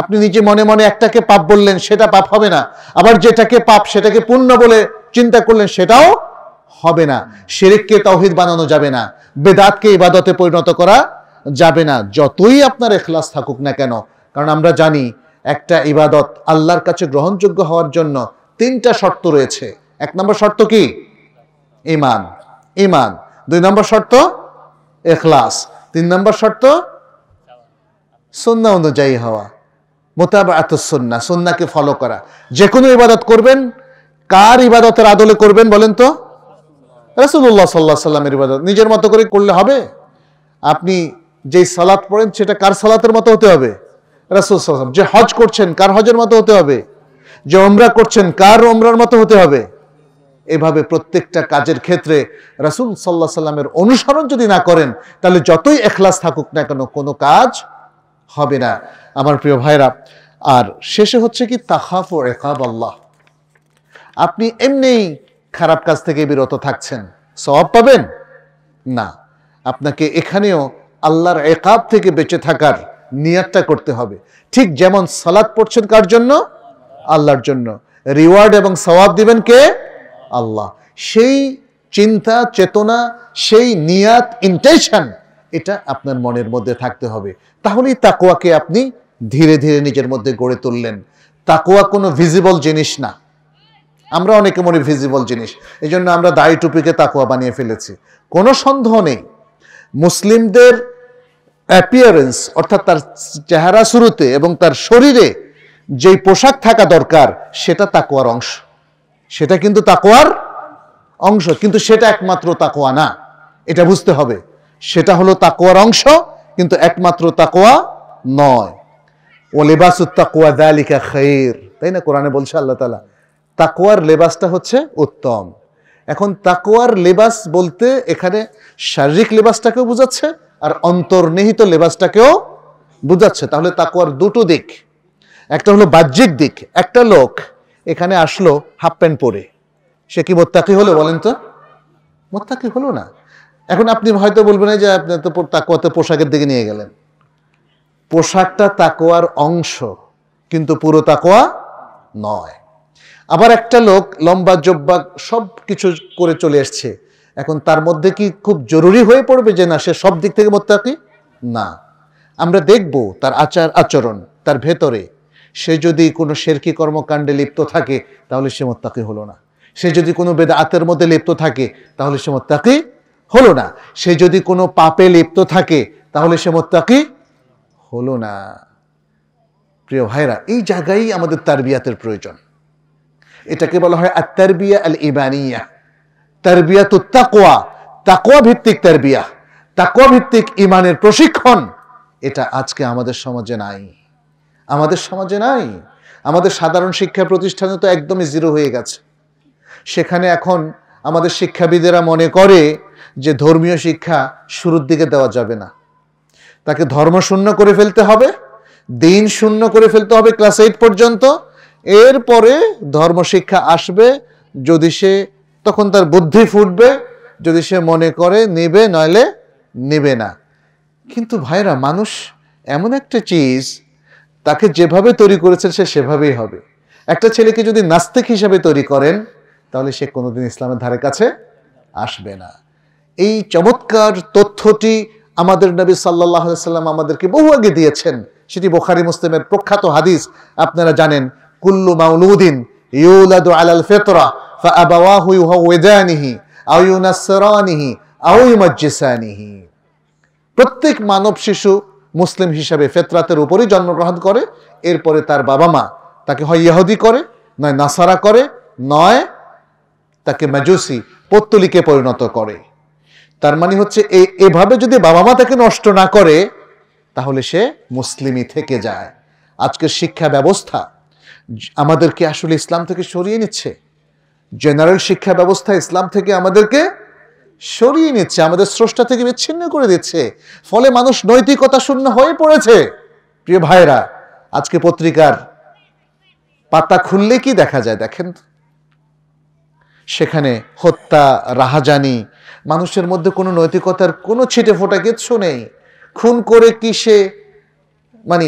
আপনি নিজে মনে মনে একটাকে পাপ বললেন সেটা পাপ হবে না আবার যেটাকে পাপ সেটাকে পূর্ণ বলে চিন্তা করলেন সেটাও হবে না শেরেককে তহিদ বানানো যাবে না বেদাতকে ইবাদতে পরিণত করা যাবে না যতই আপনার এখলাস থাকুক না কেন কারণ আমরা জানি একটা ইবাদত আল্লাহর কাছে গ্রহণযোগ্য হওয়ার জন্য তিনটা শর্ত রয়েছে এক নম্বর শর্ত কি ইমান ইমান দুই নম্বর শর্ত এখলাস তিন নম্বর শর্ত সন্না অনুযায়ী হওয়া এত সন্না সন্নাকে ফলো করা যে কোনো ইবাদত করবেন কার ইবাদতের আদলে করবেন বলেন তো রসুল্লাহ সাল্লাহ সাল্লামের ইবাদত নিজের মতো করে করলে হবে আপনি যেই সালাত পড়েন সেটা কার সালাতের মতো হতে হবে রাসুল সাল্লাম যে হজ করছেন কার হজের মতো হতে হবে যে ওমরা করছেন কার অমরার মতো হতে হবে এভাবে প্রত্যেকটা কাজের ক্ষেত্রে রাসুল সাল্লাহ সাল্লামের অনুসরণ যদি না করেন তাহলে যতই এখলাস থাকুক না কেন কোনো কাজ হবে না আমার প্রিয় ভাইরা আর শেষে হচ্ছে কি তাহাফ ও রেখাব আল্লাহ আপনি এমনিই খারাপ কাজ থেকে বিরত থাকছেন সব পাবেন না আপনাকে এখানেও আল্লাহর একাব থেকে বেঁচে থাকার নিয়াতটা করতে হবে ঠিক যেমন সালাদ পড়ছেন কার জন্য আল্লাহর জন্য রিওয়ার্ড এবং সওয়াব দিবেন কে আল্লাহ সেই চিন্তা চেতনা সেই নিয়াত ইন্টেনশন এটা আপনার মনের মধ্যে থাকতে হবে তাহলেই তাকুয়াকে আপনি ধীরে ধীরে নিজের মধ্যে গড়ে তুললেন তাকুয়া কোনো ভিজিবল জিনিস না আমরা অনেকে মনে ভিজিবল জিনিস এই জন্য আমরা দায়ী টুপিকে তাকুয়া বানিয়ে ফেলেছি কোনো সন্দেহ নেই মুসলিমদের অ্যাপিয়ারেন্স অর্থাৎ তার চেহারা শুরুতে এবং তার শরীরে যেই পোশাক থাকা দরকার সেটা তাকুয়ার অংশ সেটা কিন্তু তাকোয়ার অংশ কিন্তু সেটা একমাত্র তাকোয়া না এটা বুঝতে হবে সেটা হলো তাকোয়ার অংশ কিন্তু একমাত্র তাকোয়া নয় ও লেবাসুত্তাকোয়া দালিকা খের তাই না কোরআনে বলছে আল্লাহ তালা তাকোয়ার লেবাসটা হচ্ছে উত্তম এখন তাকোয়ার লেবাস বলতে এখানে শারীরিক লেবাসটাকেও বোঝাচ্ছে আর অন্তর্নিহিত লেবাসটাকেও বোঝাচ্ছে তাহলে তাকোয়ার দুটো দিক একটা হলো বাহ্যিক দিক একটা লোক এখানে আসলো হাফ প্যান্ট পরে সে কি মোত্তাকি হলো বলেন তো মোত্তাকি হলো না এখন আপনি হয়তো বলবেন যে আপনি তো তাকোয়াতে পোশাকের দিকে নিয়ে গেলেন পোশাকটা তাকোয়ার অংশ কিন্তু পুরো তাকোয়া নয় আবার একটা লোক লম্বা জব্বা সব কিছু করে চলে এসছে এখন তার মধ্যে কি খুব জরুরি হয়ে পড়বে যে না সে সব দিক থেকে মোত্তাকি না আমরা দেখব তার আচার আচরণ তার ভেতরে সে যদি কোনো শেরকি কর্মকাণ্ডে লিপ্ত থাকে তাহলে সে মোত্তাকি হলো না সে যদি কোনো বেদাতের মধ্যে লিপ্ত থাকে তাহলে সে মোত্তাকি হলো না সে যদি কোনো পাপে লিপ্ত থাকে তাহলে সে মোত্তাকি হলো না প্রিয় ভাইরা এই জায়গায় আমাদের তারবিয়াতের প্রয়োজন এটাকে বলা হয় আর তারবিয়া আল ইবানিয়া তারবিয়া তো তাকোয়া তাকোয়া ভিত্তিক তারবিয়া তাকোয়া ভিত্তিক ইমানের প্রশিক্ষণ এটা আজকে আমাদের সমাজে নাই আমাদের সমাজে নাই আমাদের সাধারণ শিক্ষা প্রতিষ্ঠানে তো একদমই জিরো হয়ে গেছে সেখানে এখন আমাদের শিক্ষাবিদেরা মনে করে যে ধর্মীয় শিক্ষা শুরুর দিকে দেওয়া যাবে না তাকে ধর্ম শূন্য করে ফেলতে হবে দিন শূন্য করে ফেলতে হবে ক্লাস এইট পর্যন্ত এরপরে ধর্ম শিক্ষা আসবে যদি সে তখন তার বুদ্ধি ফুটবে যদি সে মনে করে নেবে নইলে নেবে না কিন্তু ভাইরা মানুষ এমন একটা চিজ তাকে যেভাবে তৈরি করেছেন সে সেভাবেই হবে একটা ছেলেকে যদি নাস্তিক হিসাবে তৈরি করেন তাহলে সে কোনোদিন ইসলামের ধারে কাছে আসবে না এই চমৎকার তথ্যটি আমাদের নবী সাল্লাহ সাল্লাম আমাদেরকে বহু আগে দিয়েছেন সেটি বোখারি মুসলিমের প্রখ্যাত হাদিস আপনারা জানেন কুল্লু মাউলুদ্দিন ইউলাদু আলাল ফেতরা প্রত্যেক মানব শিশু মুসলিম হিসাবে ফেতরাতের উপরেই জন্মগ্রহণ করে এরপরে তার বাবা মা তাকে হয় ইহুদি করে নয় নাসারা করে নয় তাকে মেজুসি পত্তলিকে পরিণত করে তার মানে হচ্ছে এভাবে যদি বাবা মা তাকে নষ্ট না করে তাহলে সে মুসলিমই থেকে যায় আজকের শিক্ষা ব্যবস্থা আমাদেরকে আসলে ইসলাম থেকে সরিয়ে নিচ্ছে জেনারেল শিক্ষা ব্যবস্থা ইসলাম থেকে আমাদেরকে সরিয়ে নিচ্ছে আমাদের স্রষ্টা থেকে বিচ্ছিন্ন করে দিচ্ছে ফলে মানুষ নৈতিকতা শূন্য হয়ে পড়েছে প্রিয় ভাইরা আজকে পত্রিকার পাতা খুললে কি দেখা যায় দেখেন সেখানে হত্যা রাহাজানি মানুষের মধ্যে কোনো নৈতিকতার কোনো ছিটে ফোটা কিচ্ছু নেই খুন করে কি সে মানে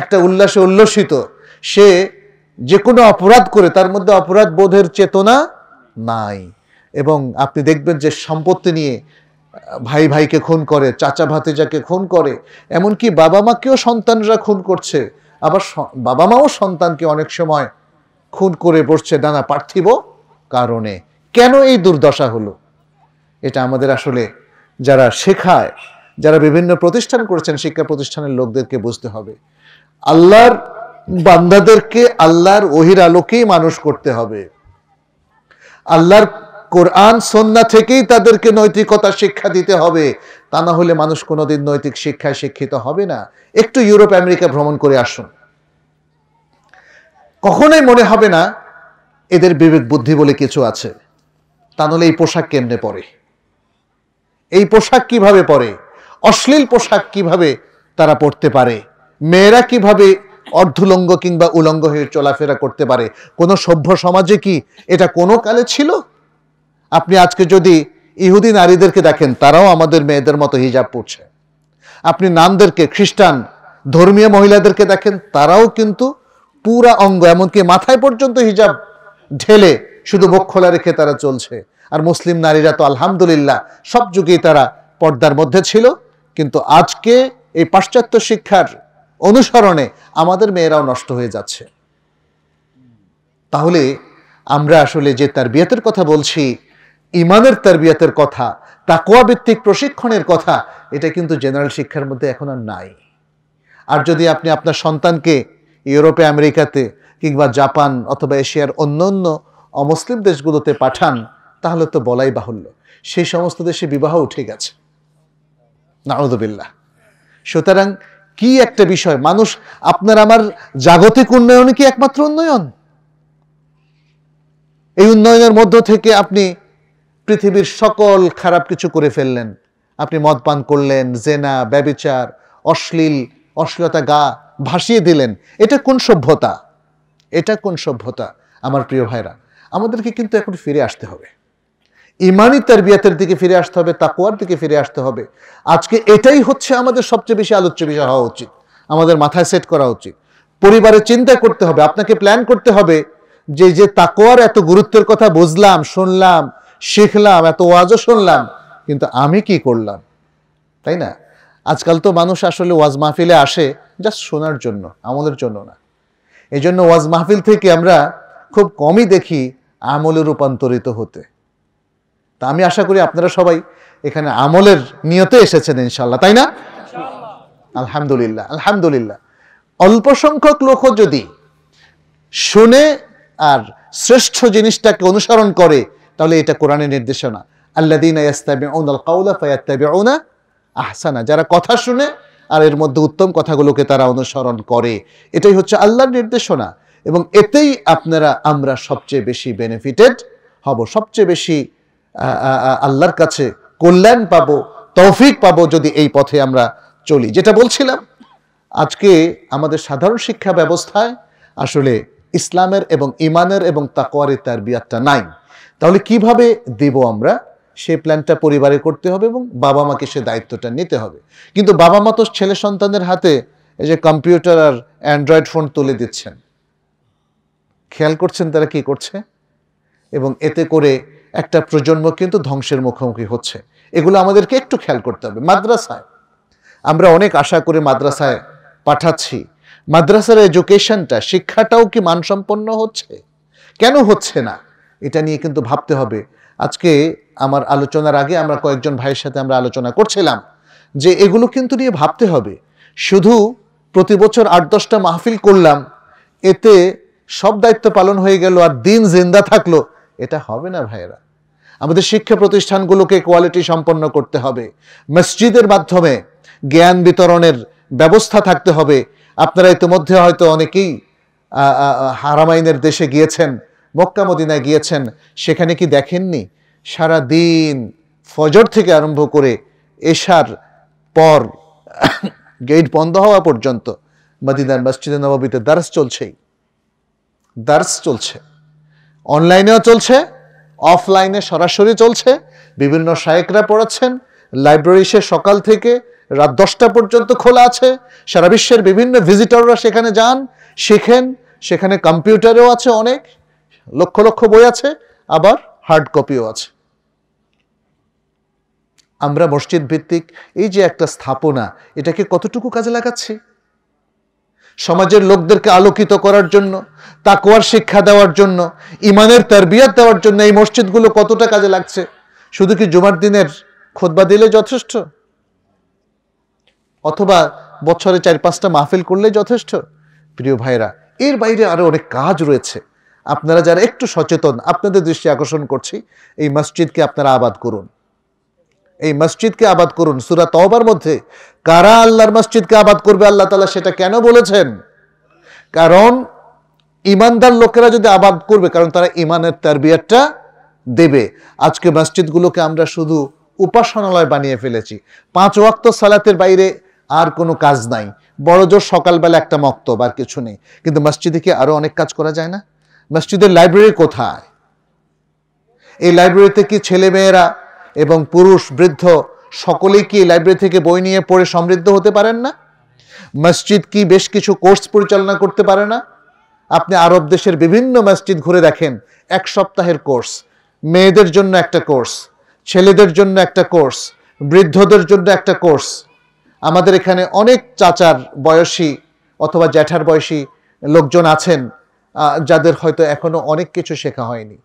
একটা উল্লাসে উল্লসিত সে যে কোনো অপরাধ করে তার মধ্যে অপরাধ বোধের চেতনা নাই এবং আপনি দেখবেন যে সম্পত্তি নিয়ে ভাই ভাইকে খুন করে চাচা ভাতিজাকে খুন করে এমনকি বাবা মাকেও সন্তানরা খুন করছে আবার বাবা মাও সন্তানকে অনেক সময় খুন করে বসছে নানা পার্থিব কারণে কেন এই দুর্দশা হলো এটা আমাদের আসলে যারা শেখায় যারা বিভিন্ন প্রতিষ্ঠান করেছেন শিক্ষা প্রতিষ্ঠানের লোকদেরকে বুঝতে হবে আল্লাহর বান্দাদেরকে আল্লাহর ওহির আলোকেই মানুষ করতে হবে আল্লাহর কোরআন সন্না থেকেই তাদেরকে নৈতিকতা শিক্ষা দিতে হবে তা না হলে মানুষ কোনোদিন নৈতিক শিক্ষায় শিক্ষিত হবে না একটু ইউরোপ আমেরিকা ভ্রমণ করে আসুন কখনোই মনে হবে না এদের বিবেক বুদ্ধি বলে কিছু আছে তা নাহলে এই পোশাক কেমনে পরে এই পোশাক কিভাবে পরে অশ্লীল পোশাক কিভাবে তারা পড়তে পারে মেয়েরা কিভাবে অর্ধুলঙ্গ কিংবা উলঙ্গ হয়ে চলাফেরা করতে পারে কোনো সভ্য সমাজে কি এটা কোনো কালে ছিল আপনি আজকে যদি ইহুদি নারীদেরকে দেখেন তারাও আমাদের মেয়েদের মতো হিজাব পড়ছে আপনি নামদেরকে খ্রিস্টান ধর্মীয় মহিলাদেরকে দেখেন তারাও কিন্তু পুরা অঙ্গ এমনকি মাথায় পর্যন্ত হিজাব ঢেলে শুধু মুখ খোলা রেখে তারা চলছে আর মুসলিম নারীরা তো আলহামদুলিল্লাহ সব যুগেই তারা পর্দার মধ্যে ছিল কিন্তু আজকে এই পাশ্চাত্য শিক্ষার অনুসরণে আমাদের মেয়েরাও নষ্ট হয়ে যাচ্ছে তাহলে আমরা আসলে যে তার বিয়েতের কথা বলছি ইমানের তারবিয়াতের কথা তাকোয়া ভিত্তিক প্রশিক্ষণের কথা এটা কিন্তু জেনারেল শিক্ষার মধ্যে এখন আর নাই আর যদি আপনি আপনার সন্তানকে ইউরোপে আমেরিকাতে কিংবা জাপান অথবা এশিয়ার অন্য অন্য অমুসলিম দেশগুলোতে পাঠান তাহলে তো বলাই বাহুল্য সেই সমস্ত দেশে বিবাহ উঠে গেছে নাউদবিল্লা সুতরাং কি একটা বিষয় মানুষ আপনার আমার জাগতিক উন্নয়ন কি একমাত্র উন্নয়ন এই উন্নয়নের মধ্য থেকে আপনি পৃথিবীর সকল খারাপ কিছু করে ফেললেন আপনি মদ পান করলেন জেনা ব্যবিচার অশ্লীল অশ্লীলতা গা ভাসিয়ে দিলেন এটা কোন সভ্যতা এটা কোন সভ্যতা আমার প্রিয় ভাইরা আমাদেরকে কিন্তু এখন ফিরে আসতে হবে ইমানি বিয়াতের দিকে ফিরে আসতে হবে তাকুয়ার দিকে ফিরে আসতে হবে আজকে এটাই হচ্ছে আমাদের সবচেয়ে বেশি আলোচ্য বিষয় হওয়া উচিত আমাদের মাথায় সেট করা উচিত পরিবারে চিন্তা করতে হবে আপনাকে প্ল্যান করতে হবে যে যে তাকোয়ার এত গুরুত্বের কথা বুঝলাম শুনলাম শিখলাম এত ওয়াজও শুনলাম কিন্তু আমি কি করলাম তাই না আজকাল তো মানুষ আসলে ওয়াজ মাহফিলে আসে জাস্ট শোনার জন্য আমলের জন্য না এই জন্য ওয়াজ মাহফিল থেকে আমরা খুব কমই দেখি আমলে রূপান্তরিত হতে তা আমি আশা করি আপনারা সবাই এখানে আমলের নিয়তে এসেছেন ইনশাল্লাহ তাই না আলহামদুলিল্লাহ আলহামদুলিল্লাহ অল্প সংখ্যক লোকও যদি শুনে আর শ্রেষ্ঠ জিনিসটাকে অনুসরণ করে তাহলে এটা কোরআনের নির্দেশনা আল্লাদিন আহসানা যারা কথা শুনে আর এর মধ্যে উত্তম কথাগুলোকে তারা অনুসরণ করে এটাই হচ্ছে আল্লাহর নির্দেশনা এবং এতেই আপনারা আমরা সবচেয়ে বেশি বেনিফিটেড হব সবচেয়ে বেশি আল্লাহর কাছে কল্যাণ পাব তৌফিক পাব যদি এই পথে আমরা চলি যেটা বলছিলাম আজকে আমাদের সাধারণ শিক্ষা ব্যবস্থায় আসলে ইসলামের এবং ইমানের এবং তাকোয়ারের তার বিয়ারটা নাই তাহলে কিভাবে দেব আমরা সে প্ল্যানটা পরিবারে করতে হবে এবং বাবা মাকে সে দায়িত্বটা নিতে হবে কিন্তু বাবা মা তো ছেলে সন্তানদের হাতে এই যে কম্পিউটার আর অ্যান্ড্রয়েড ফোন তুলে দিচ্ছেন খেয়াল করছেন তারা কি করছে এবং এতে করে একটা প্রজন্ম কিন্তু ধ্বংসের মুখোমুখি হচ্ছে এগুলো আমাদেরকে একটু খেয়াল করতে হবে মাদ্রাসায় আমরা অনেক আশা করে মাদ্রাসায় পাঠাচ্ছি মাদ্রাসার এডুকেশনটা শিক্ষাটাও কি মানসম্পন্ন হচ্ছে কেন হচ্ছে না এটা নিয়ে কিন্তু ভাবতে হবে আজকে আমার আলোচনার আগে আমরা কয়েকজন ভাইয়ের সাথে আমরা আলোচনা করছিলাম যে এগুলো কিন্তু নিয়ে ভাবতে হবে শুধু প্রতি বছর আট দশটা মাহফিল করলাম এতে সব দায়িত্ব পালন হয়ে গেল আর দিন জিন্দা থাকলো এটা হবে না ভাইয়েরা আমাদের শিক্ষা প্রতিষ্ঠানগুলোকে কোয়ালিটি সম্পন্ন করতে হবে মসজিদের মাধ্যমে জ্ঞান বিতরণের ব্যবস্থা থাকতে হবে আপনারা ইতিমধ্যে হয়তো অনেকেই হারামাইনের দেশে গিয়েছেন মক্কা মদিনায় গিয়েছেন সেখানে কি দেখেননি সারা দিন ফজর থেকে আরম্ভ করে এশার পর গেট বন্ধ হওয়া পর্যন্ত মদিনার মসজিদে নবাবিতে দার্স চলছেই দার্স চলছে অনলাইনেও চলছে অফলাইনে সরাসরি চলছে বিভিন্ন শায়েকরা পড়াচ্ছেন লাইব্রেরি সে সকাল থেকে রাত দশটা পর্যন্ত খোলা আছে সারা বিশ্বের বিভিন্ন ভিজিটররা সেখানে যান শেখেন সেখানে কম্পিউটারেও আছে অনেক লক্ষ লক্ষ বই আছে আবার হার্ড কপিও আছে আমরা মসজিদ ভিত্তিক এই যে একটা স্থাপনা এটাকে কতটুকু কাজে লাগাচ্ছি সমাজের লোকদেরকে আলোকিত করার জন্য তাকোয়ার শিক্ষা দেওয়ার জন্য ইমানের তারবিয়াত দেওয়ার জন্য এই মসজিদগুলো কতটা কাজে লাগছে শুধু কি জুমার দিনের খোদবা দিলে যথেষ্ট অথবা বছরে চার পাঁচটা মাহফিল করলে যথেষ্ট প্রিয় ভাইরা এর বাইরে আরো অনেক কাজ রয়েছে আপনারা যারা একটু সচেতন আপনাদের দৃষ্টি আকর্ষণ করছি এই মসজিদকে আপনারা আবাদ করুন এই মসজিদকে আবাদ করুন সুরা তহবার মধ্যে কারা আল্লাহর মসজিদকে আবাদ করবে আল্লাহ তালা সেটা কেন বলেছেন কারণ ইমানদার লোকেরা যদি আবাদ করবে কারণ তারা ইমানের তারবিয়াতটা দেবে আজকে মসজিদগুলোকে আমরা শুধু উপাসনালয় বানিয়ে ফেলেছি পাঁচ ওয়াক্ত সালাতের বাইরে আর কোনো কাজ নাই বড় জোর সকালবেলা একটা মক্তব আর কিছু নেই কিন্তু মসজিদে কি আরও অনেক কাজ করা যায় না মসজিদের লাইব্রেরি কোথায় এই লাইব্রেরিতে কি ছেলে মেয়েরা এবং পুরুষ বৃদ্ধ সকলেই কি লাইব্রেরি থেকে বই নিয়ে পড়ে সমৃদ্ধ হতে পারেন না মসজিদ কি বেশ কিছু কোর্স পরিচালনা করতে পারে না আপনি আরব দেশের বিভিন্ন মসজিদ ঘুরে দেখেন এক সপ্তাহের কোর্স মেয়েদের জন্য একটা কোর্স ছেলেদের জন্য একটা কোর্স বৃদ্ধদের জন্য একটা কোর্স আমাদের এখানে অনেক চাচার বয়সী অথবা জ্যাঠার বয়সী লোকজন আছেন যাদের হয়তো এখনো অনেক কিছু শেখা হয়নি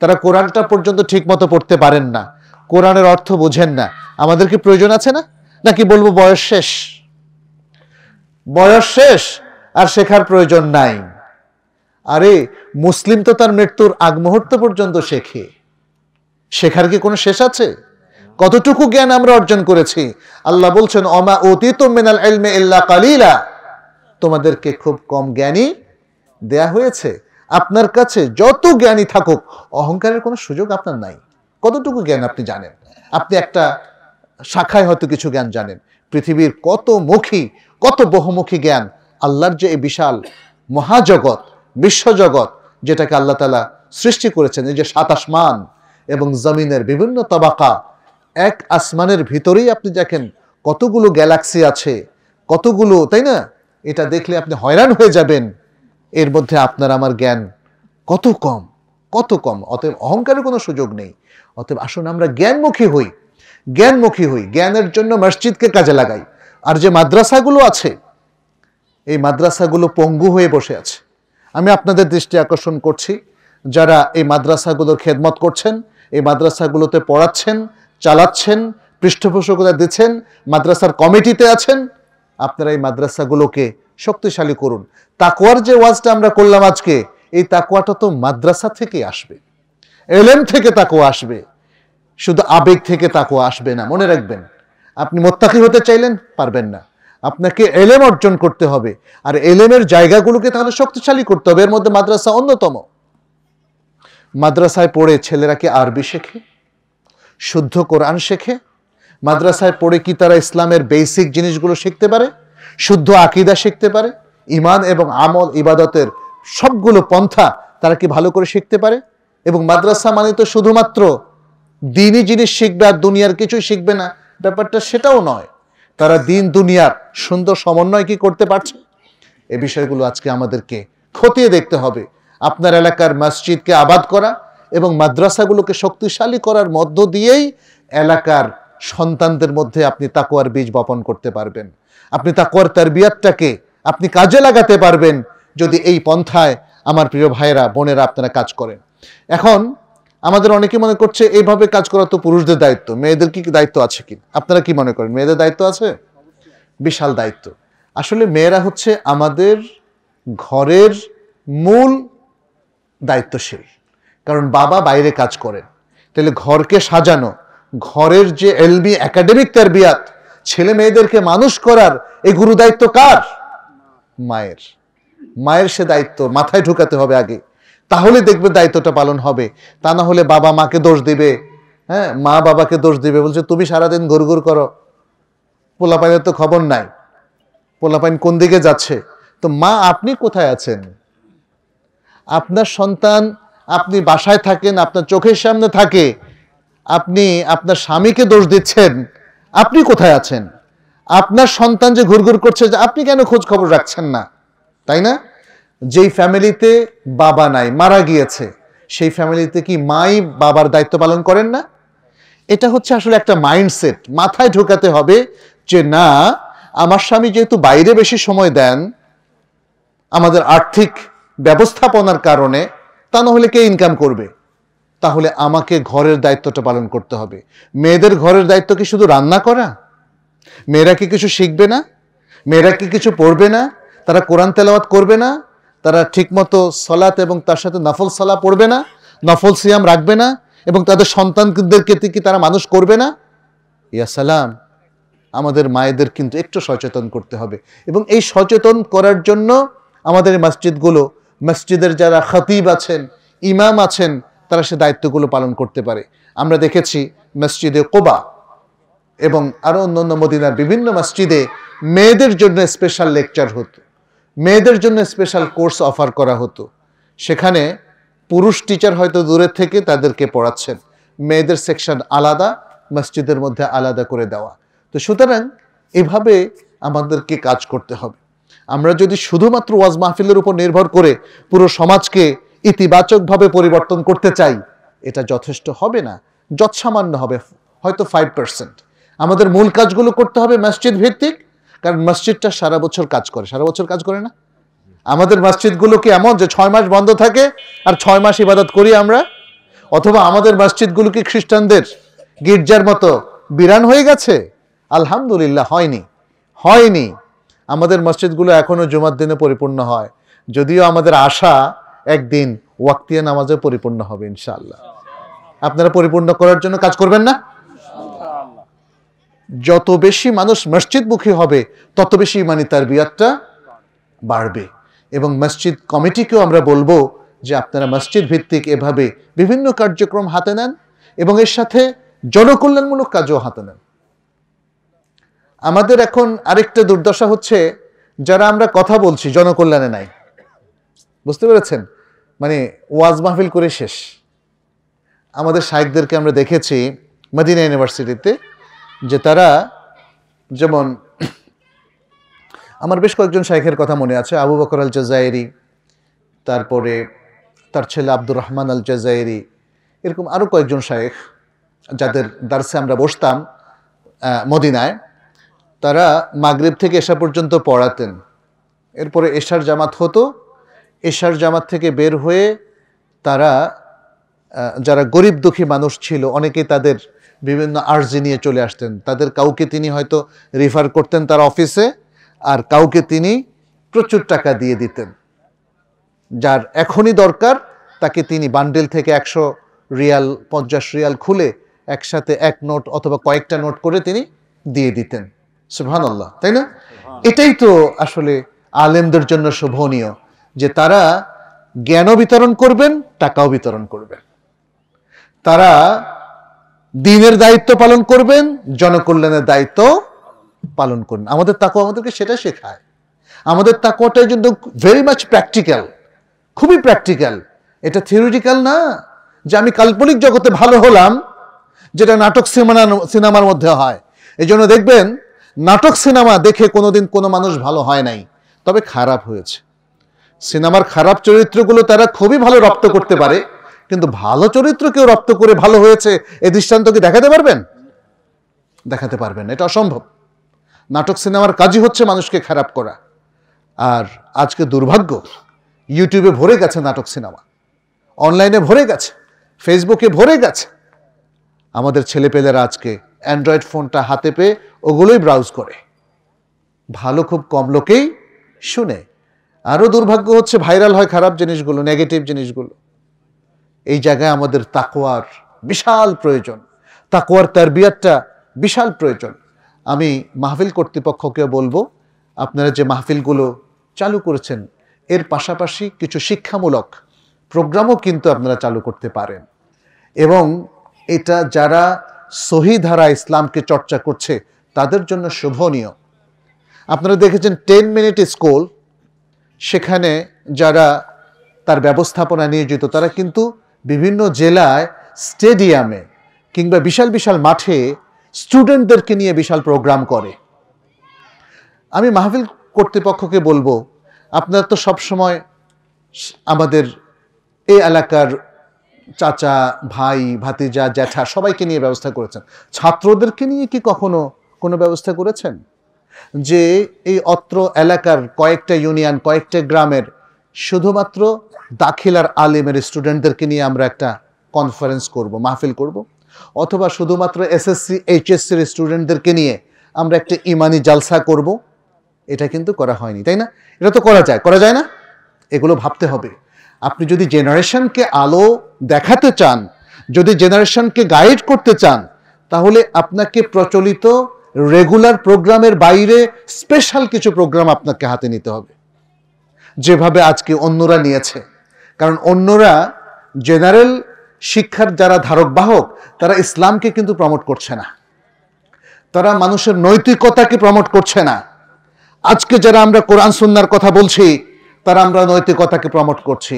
তারা কোরআনটা পর্যন্ত ঠিকমতো পড়তে পারেন না কোরআনের অর্থ বোঝেন না আমাদের কি প্রয়োজন আছে না নাকি বলবো বয়স শেষ বয়স শেষ আর শেখার প্রয়োজন নাই আরে মুসলিম তো তার মৃত্যুর আগ মুহূর্ত পর্যন্ত শেখে শেখার কি কোনো শেষ আছে কতটুকু জ্ঞান আমরা অর্জন করেছি আল্লাহ বলছেন অমা অতীত মেনাল এলমে এল্লা কালিলা তোমাদেরকে খুব কম জ্ঞানী দেয়া হয়েছে আপনার কাছে যত জ্ঞানী থাকুক অহংকারের কোনো সুযোগ আপনার নাই কতটুকু জ্ঞান আপনি জানেন আপনি একটা শাখায় হয়তো কিছু জ্ঞান জানেন পৃথিবীর কত মুখী কত বহুমুখী জ্ঞান আল্লাহর যে এই বিশাল মহাজগৎ বিশ্বজগৎ যেটাকে আল্লাহ তালা সৃষ্টি করেছেন এই যে সাত আসমান এবং জমিনের বিভিন্ন তবাকা এক আসমানের ভিতরেই আপনি দেখেন কতগুলো গ্যালাক্সি আছে কতগুলো তাই না এটা দেখলে আপনি হয়রান হয়ে যাবেন এর মধ্যে আপনার আমার জ্ঞান কত কম কত কম অতএব অহংকারের কোনো সুযোগ নেই অতএব আসুন আমরা জ্ঞানমুখী হই জ্ঞানমুখী হই জ্ঞানের জন্য মসজিদকে কাজে লাগাই আর যে মাদ্রাসাগুলো আছে এই মাদ্রাসাগুলো পঙ্গু হয়ে বসে আছে আমি আপনাদের দৃষ্টি আকর্ষণ করছি যারা এই মাদ্রাসাগুলোর খেদমত করছেন এই মাদ্রাসাগুলোতে পড়াচ্ছেন চালাচ্ছেন পৃষ্ঠপোষকতা দিচ্ছেন মাদ্রাসার কমিটিতে আছেন আপনারা এই মাদ্রাসাগুলোকে শক্তিশালী করুন তাকোয়ার যে ওয়াজটা আমরা করলাম আজকে এই তাকোয়াটা তো মাদ্রাসা থেকে আসবে এলএম থেকে তাকোয়া আসবে শুধু আবেগ থেকে তাকোয়া আসবে না মনে রাখবেন আপনি মোত্তাকি হতে চাইলেন পারবেন না আপনাকে এলেম অর্জন করতে হবে আর এলেমের জায়গাগুলোকে তাহলে শক্তিশালী করতে হবে এর মধ্যে মাদ্রাসা অন্যতম মাদ্রাসায় পড়ে ছেলেরা কি আরবি শেখে শুদ্ধ কোরআন শেখে মাদ্রাসায় পড়ে কি তারা ইসলামের বেসিক জিনিসগুলো শিখতে পারে শুদ্ধ আকিদা শিখতে পারে ইমান এবং আমল ইবাদতের সবগুলো পন্থা তারা কি ভালো করে শিখতে পারে এবং মাদ্রাসা মানে তো শুধুমাত্র দিনই জিনিস শিখবে আর দুনিয়ার কিছুই শিখবে না ব্যাপারটা সেটাও নয় তারা দিন দুনিয়ার সুন্দর সমন্বয় কি করতে পারছে এ বিষয়গুলো আজকে আমাদেরকে খতিয়ে দেখতে হবে আপনার এলাকার মসজিদকে আবাদ করা এবং মাদ্রাসাগুলোকে শক্তিশালী করার মধ্য দিয়েই এলাকার সন্তানদের মধ্যে আপনি তাকুয়ার বীজ বপন করতে পারবেন আপনি তার তারবিয়াতটাকে আপনি কাজে লাগাতে পারবেন যদি এই পন্থায় আমার প্রিয় ভাইয়েরা বোনেরা আপনারা কাজ করেন এখন আমাদের অনেকে মনে করছে এইভাবে কাজ করা তো পুরুষদের দায়িত্ব মেয়েদের কি দায়িত্ব আছে কি আপনারা কি মনে করেন মেয়েদের দায়িত্ব আছে বিশাল দায়িত্ব আসলে মেয়েরা হচ্ছে আমাদের ঘরের মূল দায়িত্বশীল কারণ বাবা বাইরে কাজ করেন তাহলে ঘরকে সাজানো ঘরের যে এলবি একাডেমিক তার বিয়াত ছেলে মেয়েদেরকে মানুষ করার এই গুরু দায়িত্ব কার মায়ের মায়ের সে দায়িত্ব মাথায় ঢুকাতে হবে আগে তাহলে দেখবে দায়িত্বটা পালন হবে তা না হলে বাবা মাকে দোষ দিবে হ্যাঁ মা বাবাকে দোষ দিবে বলছে তুমি সারাদিন ঘুর ঘুর করো পোলাপাইনের তো খবর নাই পোলাপাইন কোন দিকে যাচ্ছে তো মা আপনি কোথায় আছেন আপনার সন্তান আপনি বাসায় থাকেন আপনার চোখের সামনে থাকে আপনি আপনার স্বামীকে দোষ দিচ্ছেন আপনি কোথায় আছেন আপনার সন্তান যে ঘুরঘুর করছে যে আপনি কেন খোঁজ খবর রাখছেন না তাই না যেই ফ্যামিলিতে বাবা নাই মারা গিয়েছে সেই ফ্যামিলিতে কি মাই বাবার দায়িত্ব পালন করেন না এটা হচ্ছে আসলে একটা মাইন্ডসেট মাথায় ঢোকাতে হবে যে না আমার স্বামী যেহেতু বাইরে বেশি সময় দেন আমাদের আর্থিক ব্যবস্থাপনার কারণে তা নাহলে কে ইনকাম করবে তাহলে আমাকে ঘরের দায়িত্বটা পালন করতে হবে মেয়েদের ঘরের দায়িত্ব কি শুধু রান্না করা মেয়েরা কি কিছু শিখবে না মেয়েরা কি কিছু পড়বে না তারা কোরআন তেলাওয়াত করবে না তারা ঠিকমতো সলাত এবং তার সাথে নফল সলা পড়বে না নফল সিয়াম রাখবে না এবং তাদের সন্তানদেরকে কি তারা মানুষ করবে না ইয়া সালাম আমাদের মায়েদের কিন্তু একটু সচেতন করতে হবে এবং এই সচেতন করার জন্য আমাদের মসজিদগুলো মসজিদের যারা খতিব আছেন ইমাম আছেন তারা সে দায়িত্বগুলো পালন করতে পারে আমরা দেখেছি মসজিদে কোবা এবং আরও অন্য অন্য মদিনার বিভিন্ন মসজিদে মেয়েদের জন্য স্পেশাল লেকচার হতো মেয়েদের জন্য স্পেশাল কোর্স অফার করা হতো সেখানে পুরুষ টিচার হয়তো দূরের থেকে তাদেরকে পড়াচ্ছেন মেয়েদের সেকশন আলাদা মসজিদের মধ্যে আলাদা করে দেওয়া তো সুতরাং এভাবে আমাদেরকে কাজ করতে হবে আমরা যদি শুধুমাত্র ওয়াজ মাহফিলের উপর নির্ভর করে পুরো সমাজকে ইতিবাচকভাবে পরিবর্তন করতে চাই এটা যথেষ্ট হবে না যৎসামান্য হবে হয়তো ফাইভ পার্সেন্ট আমাদের মূল কাজগুলো করতে হবে মসজিদ ভিত্তিক কারণ মসজিদটা সারা বছর কাজ করে সারা বছর কাজ করে না আমাদের মসজিদগুলো কি এমন যে ছয় মাস বন্ধ থাকে আর ছয় মাস ইবাদত করি আমরা অথবা আমাদের মসজিদগুলো কি খ্রিস্টানদের গির্জার মতো বিরান হয়ে গেছে আলহামদুলিল্লাহ হয়নি হয়নি আমাদের মসজিদগুলো এখনও জুমার দিনে পরিপূর্ণ হয় যদিও আমাদের আশা একদিন ওয়াক্তিয়া নামাজে পরিপূর্ণ হবে ইনশাআল্লাহ আপনারা পরিপূর্ণ করার জন্য কাজ করবেন না যত বেশি মানুষ মসজিদমুখী হবে তত বেশি ইমানি তার বিয়াতটা বাড়বে এবং মসজিদ কমিটিকেও আমরা বলবো যে আপনারা মসজিদ ভিত্তিক এভাবে বিভিন্ন কার্যক্রম হাতে নেন এবং এর সাথে জনকল্যাণমূলক কাজও হাতে নেন আমাদের এখন আরেকটা দুর্দশা হচ্ছে যারা আমরা কথা বলছি জনকল্যাণে নাই বুঝতে পেরেছেন মানে ওয়াজ মাহফিল করে শেষ আমাদের সাহেবদেরকে আমরা দেখেছি মদিনা ইউনিভার্সিটিতে যে তারা যেমন আমার বেশ কয়েকজন শাইখের কথা মনে আছে আবু বকর আল জাজাইরি তারপরে তার ছেলে আব্দুর রহমান আল জাজাইরি এরকম আরও কয়েকজন শায়েখ যাদের দার্সে আমরা বসতাম মদিনায় তারা মাগরীব থেকে এসা পর্যন্ত পড়াতেন এরপরে এশার জামাত হতো এশার জামাত থেকে বের হয়ে তারা যারা গরিব দুঃখী মানুষ ছিল অনেকেই তাদের বিভিন্ন আর্জি নিয়ে চলে আসতেন তাদের কাউকে তিনি হয়তো রিফার করতেন তার অফিসে আর কাউকে তিনি প্রচুর টাকা দিয়ে দিতেন যার এখনই দরকার তাকে তিনি বান্ডেল থেকে একশো রিয়াল পঞ্চাশ রিয়াল খুলে একসাথে এক নোট অথবা কয়েকটা নোট করে তিনি দিয়ে দিতেন সুবহানাল্লাহ তাই না এটাই তো আসলে আলেমদের জন্য শোভনীয় যে তারা জ্ঞানও বিতরণ করবেন টাকাও বিতরণ করবেন তারা দিনের দায়িত্ব পালন করবেন জনকল্যাণের দায়িত্ব পালন করবেন আমাদের তাকু আমাদেরকে সেটা শেখায় আমাদের তাকুয়াটা কিন্তু ভেরি মাচ প্র্যাকটিক্যাল খুবই প্র্যাকটিক্যাল এটা থিওরিটিক্যাল না যে আমি কাল্পনিক জগতে ভালো হলাম যেটা নাটক সিনেমা সিনেমার মধ্যে হয় এই জন্য দেখবেন নাটক সিনেমা দেখে কোনোদিন কোনো মানুষ ভালো হয় নাই তবে খারাপ হয়েছে সিনেমার খারাপ চরিত্রগুলো তারা খুবই ভালো রপ্ত করতে পারে কিন্তু ভালো চরিত্র কেউ রপ্ত করে ভালো হয়েছে এ দৃষ্টান্ত কি দেখাতে পারবেন দেখাতে পারবেন এটা অসম্ভব নাটক সিনেমার কাজই হচ্ছে মানুষকে খারাপ করা আর আজকে দুর্ভাগ্য ইউটিউবে ভরে গেছে নাটক সিনেমা অনলাইনে ভরে গেছে ফেসবুকে ভরে গেছে আমাদের ছেলেপেলেরা আজকে অ্যান্ড্রয়েড ফোনটা হাতে পেয়ে ওগুলোই ব্রাউজ করে ভালো খুব কম লোকেই শুনে আরও দুর্ভাগ্য হচ্ছে ভাইরাল হয় খারাপ জিনিসগুলো নেগেটিভ জিনিসগুলো এই জায়গায় আমাদের তাকোয়ার বিশাল প্রয়োজন তাকোয়ার তারবিয়ারটা বিশাল প্রয়োজন আমি মাহফিল কর্তৃপক্ষকে বলবো আপনারা যে মাহফিলগুলো চালু করেছেন এর পাশাপাশি কিছু শিক্ষামূলক প্রোগ্রামও কিন্তু আপনারা চালু করতে পারেন এবং এটা যারা সহি ধারা ইসলামকে চর্চা করছে তাদের জন্য শোভনীয় আপনারা দেখেছেন টেন মিনিট স্কুল সেখানে যারা তার ব্যবস্থাপনা নিয়োজিত তারা কিন্তু বিভিন্ন জেলায় স্টেডিয়ামে কিংবা বিশাল বিশাল মাঠে স্টুডেন্টদেরকে নিয়ে বিশাল প্রোগ্রাম করে আমি মাহফিল কর্তৃপক্ষকে বলবো আপনারা তো সবসময় আমাদের এ এলাকার চাচা ভাই ভাতিজা জ্যাঠা সবাইকে নিয়ে ব্যবস্থা করেছেন ছাত্রদেরকে নিয়ে কি কখনো কোনো ব্যবস্থা করেছেন যে এই অত্র এলাকার কয়েকটা ইউনিয়ন কয়েকটা গ্রামের শুধুমাত্র দাখিলার আলিমের স্টুডেন্টদেরকে নিয়ে আমরা একটা কনফারেন্স করব মাহফিল করব অথবা শুধুমাত্র এসএসসি এইচএসসির স্টুডেন্টদেরকে নিয়ে আমরা একটা ইমানি জালসা করব এটা কিন্তু করা হয়নি তাই না এটা তো করা যায় করা যায় না এগুলো ভাবতে হবে আপনি যদি জেনারেশনকে আলো দেখাতে চান যদি জেনারেশনকে গাইড করতে চান তাহলে আপনাকে প্রচলিত রেগুলার প্রোগ্রামের বাইরে স্পেশাল কিছু প্রোগ্রাম আপনাকে হাতে নিতে হবে যেভাবে আজকে অন্যরা নিয়েছে কারণ অন্যরা জেনারেল শিক্ষার যারা ধারক বাহক তারা ইসলামকে কিন্তু প্রমোট করছে না তারা মানুষের নৈতিকতাকে প্রমোট করছে না আজকে যারা আমরা কোরআন সুন্নার কথা বলছি তারা আমরা নৈতিকতাকে প্রমোট করছি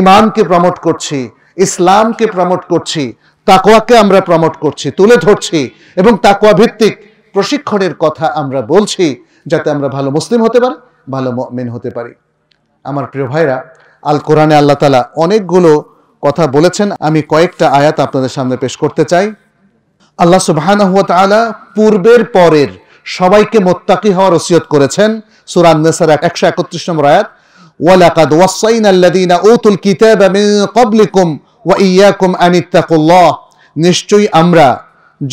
ইমানকে প্রমোট করছি ইসলামকে প্রমোট করছি তাকোয়াকে আমরা প্রমোট করছি তুলে ধরছি এবং তাকোয়া ভিত্তিক প্রশিক্ষণের কথা আমরা বলছি যাতে আমরা ভালো মুসলিম হতে পারি ভালো মেন হতে পারি আমার প্রিয় ভাইরা আল কোরআনে আল্লাহ তালা অনেকগুলো কথা বলেছেন আমি কয়েকটা আয়াত আপনাদের সামনে পেশ করতে চাই আল্লাহ সুবাহান তালা পূর্বের পরের সবাইকে মোত্তাকি হওয়ার ওসিয়ত করেছেন সুরান নেসার একশো একত্রিশ নম্বর আয়াত ওয়ালাকাদ ওয়াসাইন আল্লাদিনা ওতুল কিতাব মিন ক্বাবলিকুম ওয়া ইয়াকুম আন ইত্তাকুল্লাহ নিশ্চয়ই আমরা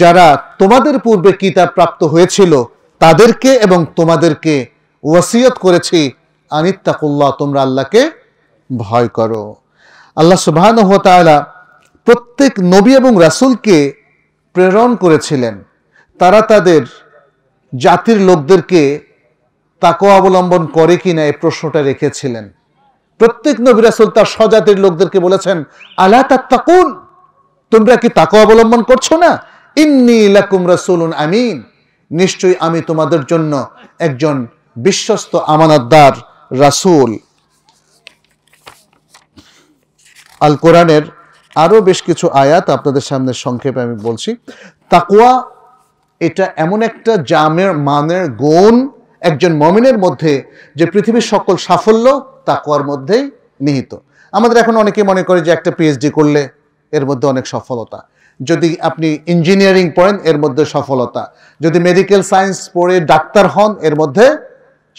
যারা তোমাদের পূর্বে কিতাব প্রাপ্ত হয়েছিল তাদেরকে এবং তোমাদেরকে ওয়াসিয়ত করেছি আনিত্তাকুল্লাহ তোমরা আল্লাহকে ভয় করো আল্লাহ সুবাহান হতালা প্রত্যেক নবী এবং রাসুলকে প্রেরণ করেছিলেন তারা তাদের জাতির লোকদেরকে তাকে অবলম্বন করে কিনা এই প্রশ্নটা রেখেছিলেন প্রত্যেক নবী রাসুল তার স্বজাতির লোকদেরকে বলেছেন আল্লাহ তা তাকুন তোমরা কি তাকে অবলম্বন করছো না ইমনি লাকুম রাসুলুন আমিন নিশ্চয়ই আমি তোমাদের জন্য একজন বিশ্বস্ত আমানতদার রাসুল আল কোরআনের আরও বেশ কিছু আয়াত আপনাদের সামনে সংক্ষেপে আমি বলছি তাকুয়া এটা এমন একটা জামের মানের গুণ একজন মমিনের মধ্যে যে পৃথিবীর সকল সাফল্য তাকুয়ার মধ্যেই নিহিত আমাদের এখন অনেকে মনে করে যে একটা পিএইচডি করলে এর মধ্যে অনেক সফলতা যদি আপনি ইঞ্জিনিয়ারিং পড়েন এর মধ্যে সফলতা যদি মেডিকেল সায়েন্স পড়ে ডাক্তার হন এর মধ্যে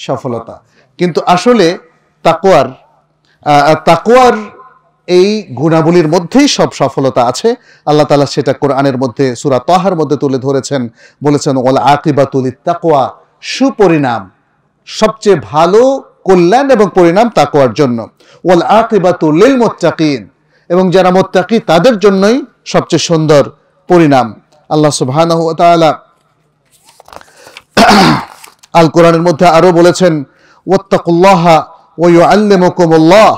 সফলতা কিন্তু আসলে তাকোয়ার তাকোয়ার এই গুণাবলীর মধ্যেই সব সফলতা আছে আল্লাহ তালা সেটা কোরআনের মধ্যে সুরা তহার মধ্যে তুলে ধরেছেন বলেছেন ওল আকিবাতুল তাকোয়া সুপরিণাম সবচেয়ে ভালো কল্যাণ এবং পরিণাম তাকোয়ার জন্য ওল আকিবাতুল মোত্তাকিন এবং যারা মোত্তাকি তাদের জন্যই সবচেয়ে সুন্দর পরিণাম আল্লাহ সুবাহ আল কোরআনের মধ্যে আরও বলেছেন ওত্তাকুল্লাহা ওই আল্লেমকুমুল্লাহ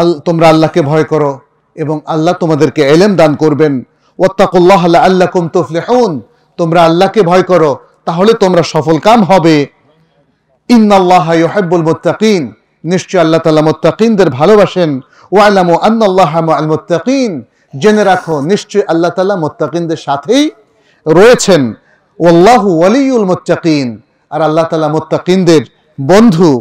আল তোমরা আল্লাহকে ভয় করো এবং আল্লাহ তোমাদেরকে এলেম দান করবেন ওত্তাকুল্লাহ আল্লাহ আল্লাহ কুম তুফলেহন তোমরা আল্লাহকে ভয় করো তাহলে তোমরা সফল কাম হবে ইন্নাল্লাহ ইউহাব্বুল মুত্তাকিন নিশ্চয় আল্লাহ তাআলা মুত্তাকিনদের ভালোবাসেন ওয়া আলামু আন্নাল্লাহ মা আল মুত্তাকিন জেনে রাখো নিশ্চয়ই আল্লাহ তালা মোত্তাকিনদের সাথেই রয়েছেন ওল্লাহু ওয়ালিউল মোত্তাকিন আর আল্লাহ তালা মোত্তাকিনদের বন্ধু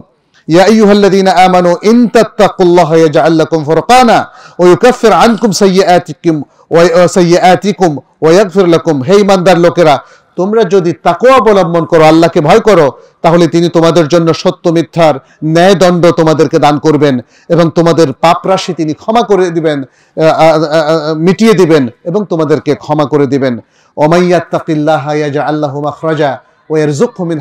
يا أيها الذين آمنوا إن تتقوا الله يجعل لكم فرقانا ويكفر عنكم سيئاتكم وسيئاتكم ويغفر لكم هي من دار লোকেরা তোমরা যদি তাকোয়া অবলম্বন করো আল্লাহকে ভয় করো তাহলে তিনি তোমাদের জন্য সত্য মিথ্যার ন্যায় দণ্ড তোমাদেরকে দান করবেন এবং তোমাদের পাপ রাশি তিনি ক্ষমা করে দিবেন মিটিয়ে দিবেন এবং তোমাদেরকে ক্ষমা করে দিবেন ওমাইয়াত্তাকিল্লাহ ইয়াজা আল্লাহ মাখরাজা ও এরজুক্ষমিন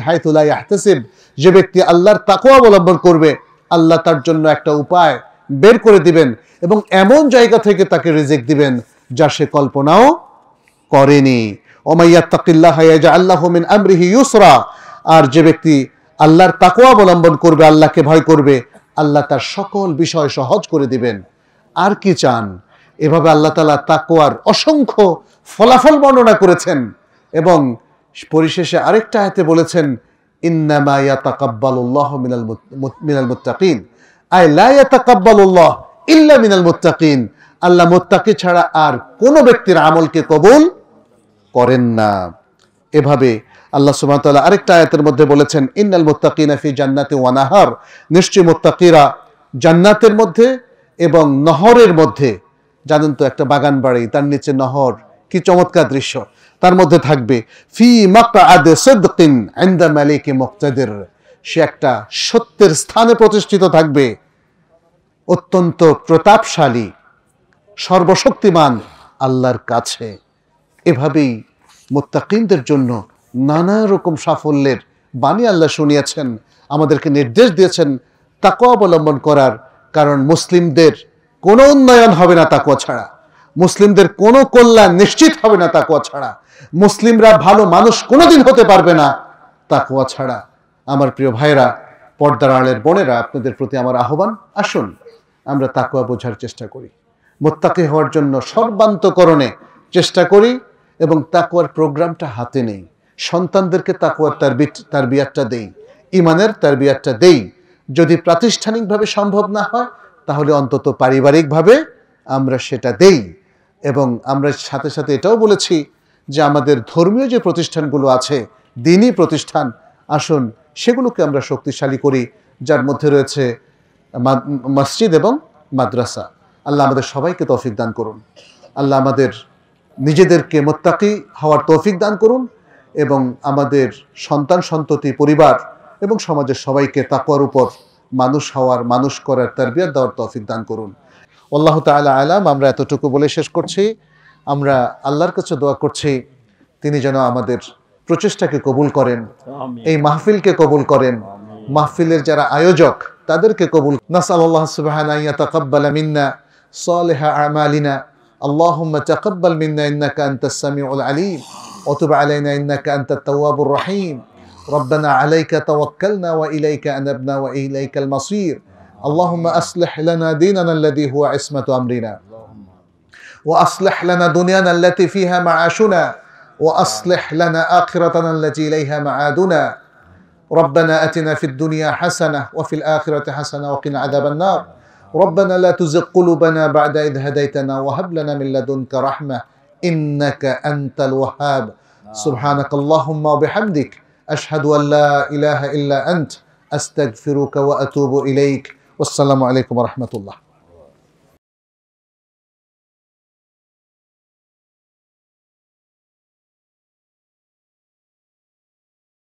যে ব্যক্তি আল্লাহর তাকোয়া অবলম্বন করবে আল্লাহ তার জন্য একটা উপায় বের করে দিবেন এবং এমন জায়গা থেকে তাকে রিজেক্ট দিবেন যা সে কল্পনাও করেনি মিন আর যে ব্যক্তি আল্লাহর তাকোয়া অবলম্বন করবে আল্লাহকে ভয় করবে আল্লাহ তার সকল বিষয় সহজ করে দিবেন আর কি চান এভাবে আল্লাহ তালা তাকুয়ার অসংখ্য ফলাফল বর্ণনা করেছেন এবং পরিশেষে আরেকটা হাতে বলেছেন তাকাব্বালুল্লাহ মিনাল মিনাল মুত্তাকিন ইল্লা মিনাল আল্লাহ মোত্তাকি ছাড়া আর কোন ব্যক্তির আমলকে কবুল করেন না এভাবে আল্লাহ সুবাহতাল্লাহ আরেকটা আয়াতের মধ্যে বলেছেন ইন্নাল মোত্তাকিনা ফি জান্নাতে ওয়ানাহার নিশ্চয় মোত্তাকিরা জান্নাতের মধ্যে এবং নহরের মধ্যে জানেন তো একটা বাগান বাড়ি তার নিচে নহর কি চমৎকার দৃশ্য তার মধ্যে থাকবে ফি মাকা আদে সদ্দিন আন্দা মালিকে মোক্তাদের সে একটা সত্যের স্থানে প্রতিষ্ঠিত থাকবে অত্যন্ত প্রতাপশালী সর্বশক্তিমান আল্লাহর কাছে এভাবেই মোত্তাকিমদের জন্য নানা রকম সাফল্যের বাণী আল্লাহ শুনিয়েছেন আমাদেরকে নির্দেশ দিয়েছেন তাকুয়া অবলম্বন করার কারণ মুসলিমদের কোনো উন্নয়ন হবে না তাকুয়া ছাড়া মুসলিমদের কোনো কল্যাণ নিশ্চিত হবে না তাকুয়া ছাড়া মুসলিমরা ভালো মানুষ কোনোদিন হতে পারবে না তাকুয়া ছাড়া আমার প্রিয় ভাইরা পর্দার আড়ের বোনেরা আপনাদের প্রতি আমার আহ্বান আসুন আমরা তাকুয়া বোঝার চেষ্টা করি মোত্তাকি হওয়ার জন্য সর্বান্তকরণে চেষ্টা করি এবং তাকুয়ার প্রোগ্রামটা হাতে নেই সন্তানদেরকে তাকুয়ার তার তার বিয়ারটা দেই ইমানের তার বিয়ারটা দেই যদি প্রাতিষ্ঠানিকভাবে সম্ভব না হয় তাহলে অন্তত পারিবারিকভাবে আমরা সেটা দেই এবং আমরা সাথে সাথে এটাও বলেছি যে আমাদের ধর্মীয় যে প্রতিষ্ঠানগুলো আছে দিনই প্রতিষ্ঠান আসুন সেগুলোকে আমরা শক্তিশালী করি যার মধ্যে রয়েছে মসজিদ এবং মাদ্রাসা আল্লাহ আমাদের সবাইকে তফিক দান করুন আল্লাহ আমাদের নিজেদেরকে মোত্তাকি হওয়ার তৌফিক দান করুন এবং আমাদের সন্তান সন্ততি পরিবার এবং সমাজের সবাইকে তাকওয়ার উপর মানুষ হওয়ার মানুষ করার তারবিয়াত দেওয়ার তৌফিক দান করুন আল্লাহ তালা আলাম আমরা এতটুকু বলে শেষ করছি আমরা আল্লাহর কাছে দোয়া করছি তিনি যেন আমাদের প্রচেষ্টাকে কবুল করেন এই মাহফিলকে কবুল করেন মাহফিলের যারা আয়োজক তাদেরকে কবুল নাসাল আল্লাহ সুবাহ তাকাব্বালা মিন্না সালেহা আমালিনা اللهم تقبل منا انك انت السميع العليم وتب علينا انك انت التواب الرحيم ربنا عليك توكلنا واليك انبنا واليك المصير اللهم اصلح لنا ديننا الذي هو عصمه امرنا واصلح لنا دنيانا التي فيها معاشنا واصلح لنا اخرتنا التي اليها معادنا ربنا اتنا في الدنيا حسنه وفي الاخره حسنه وقنا عذاب النار ربنا لا تزغ قلوبنا بعد إذ هديتنا وهب لنا من لدنك رحمة إنك أنت الوهاب نعم. سبحانك اللهم وبحمدك أشهد أن لا إله إلا أنت أستغفرك وأتوب إليك والسلام عليكم ورحمة الله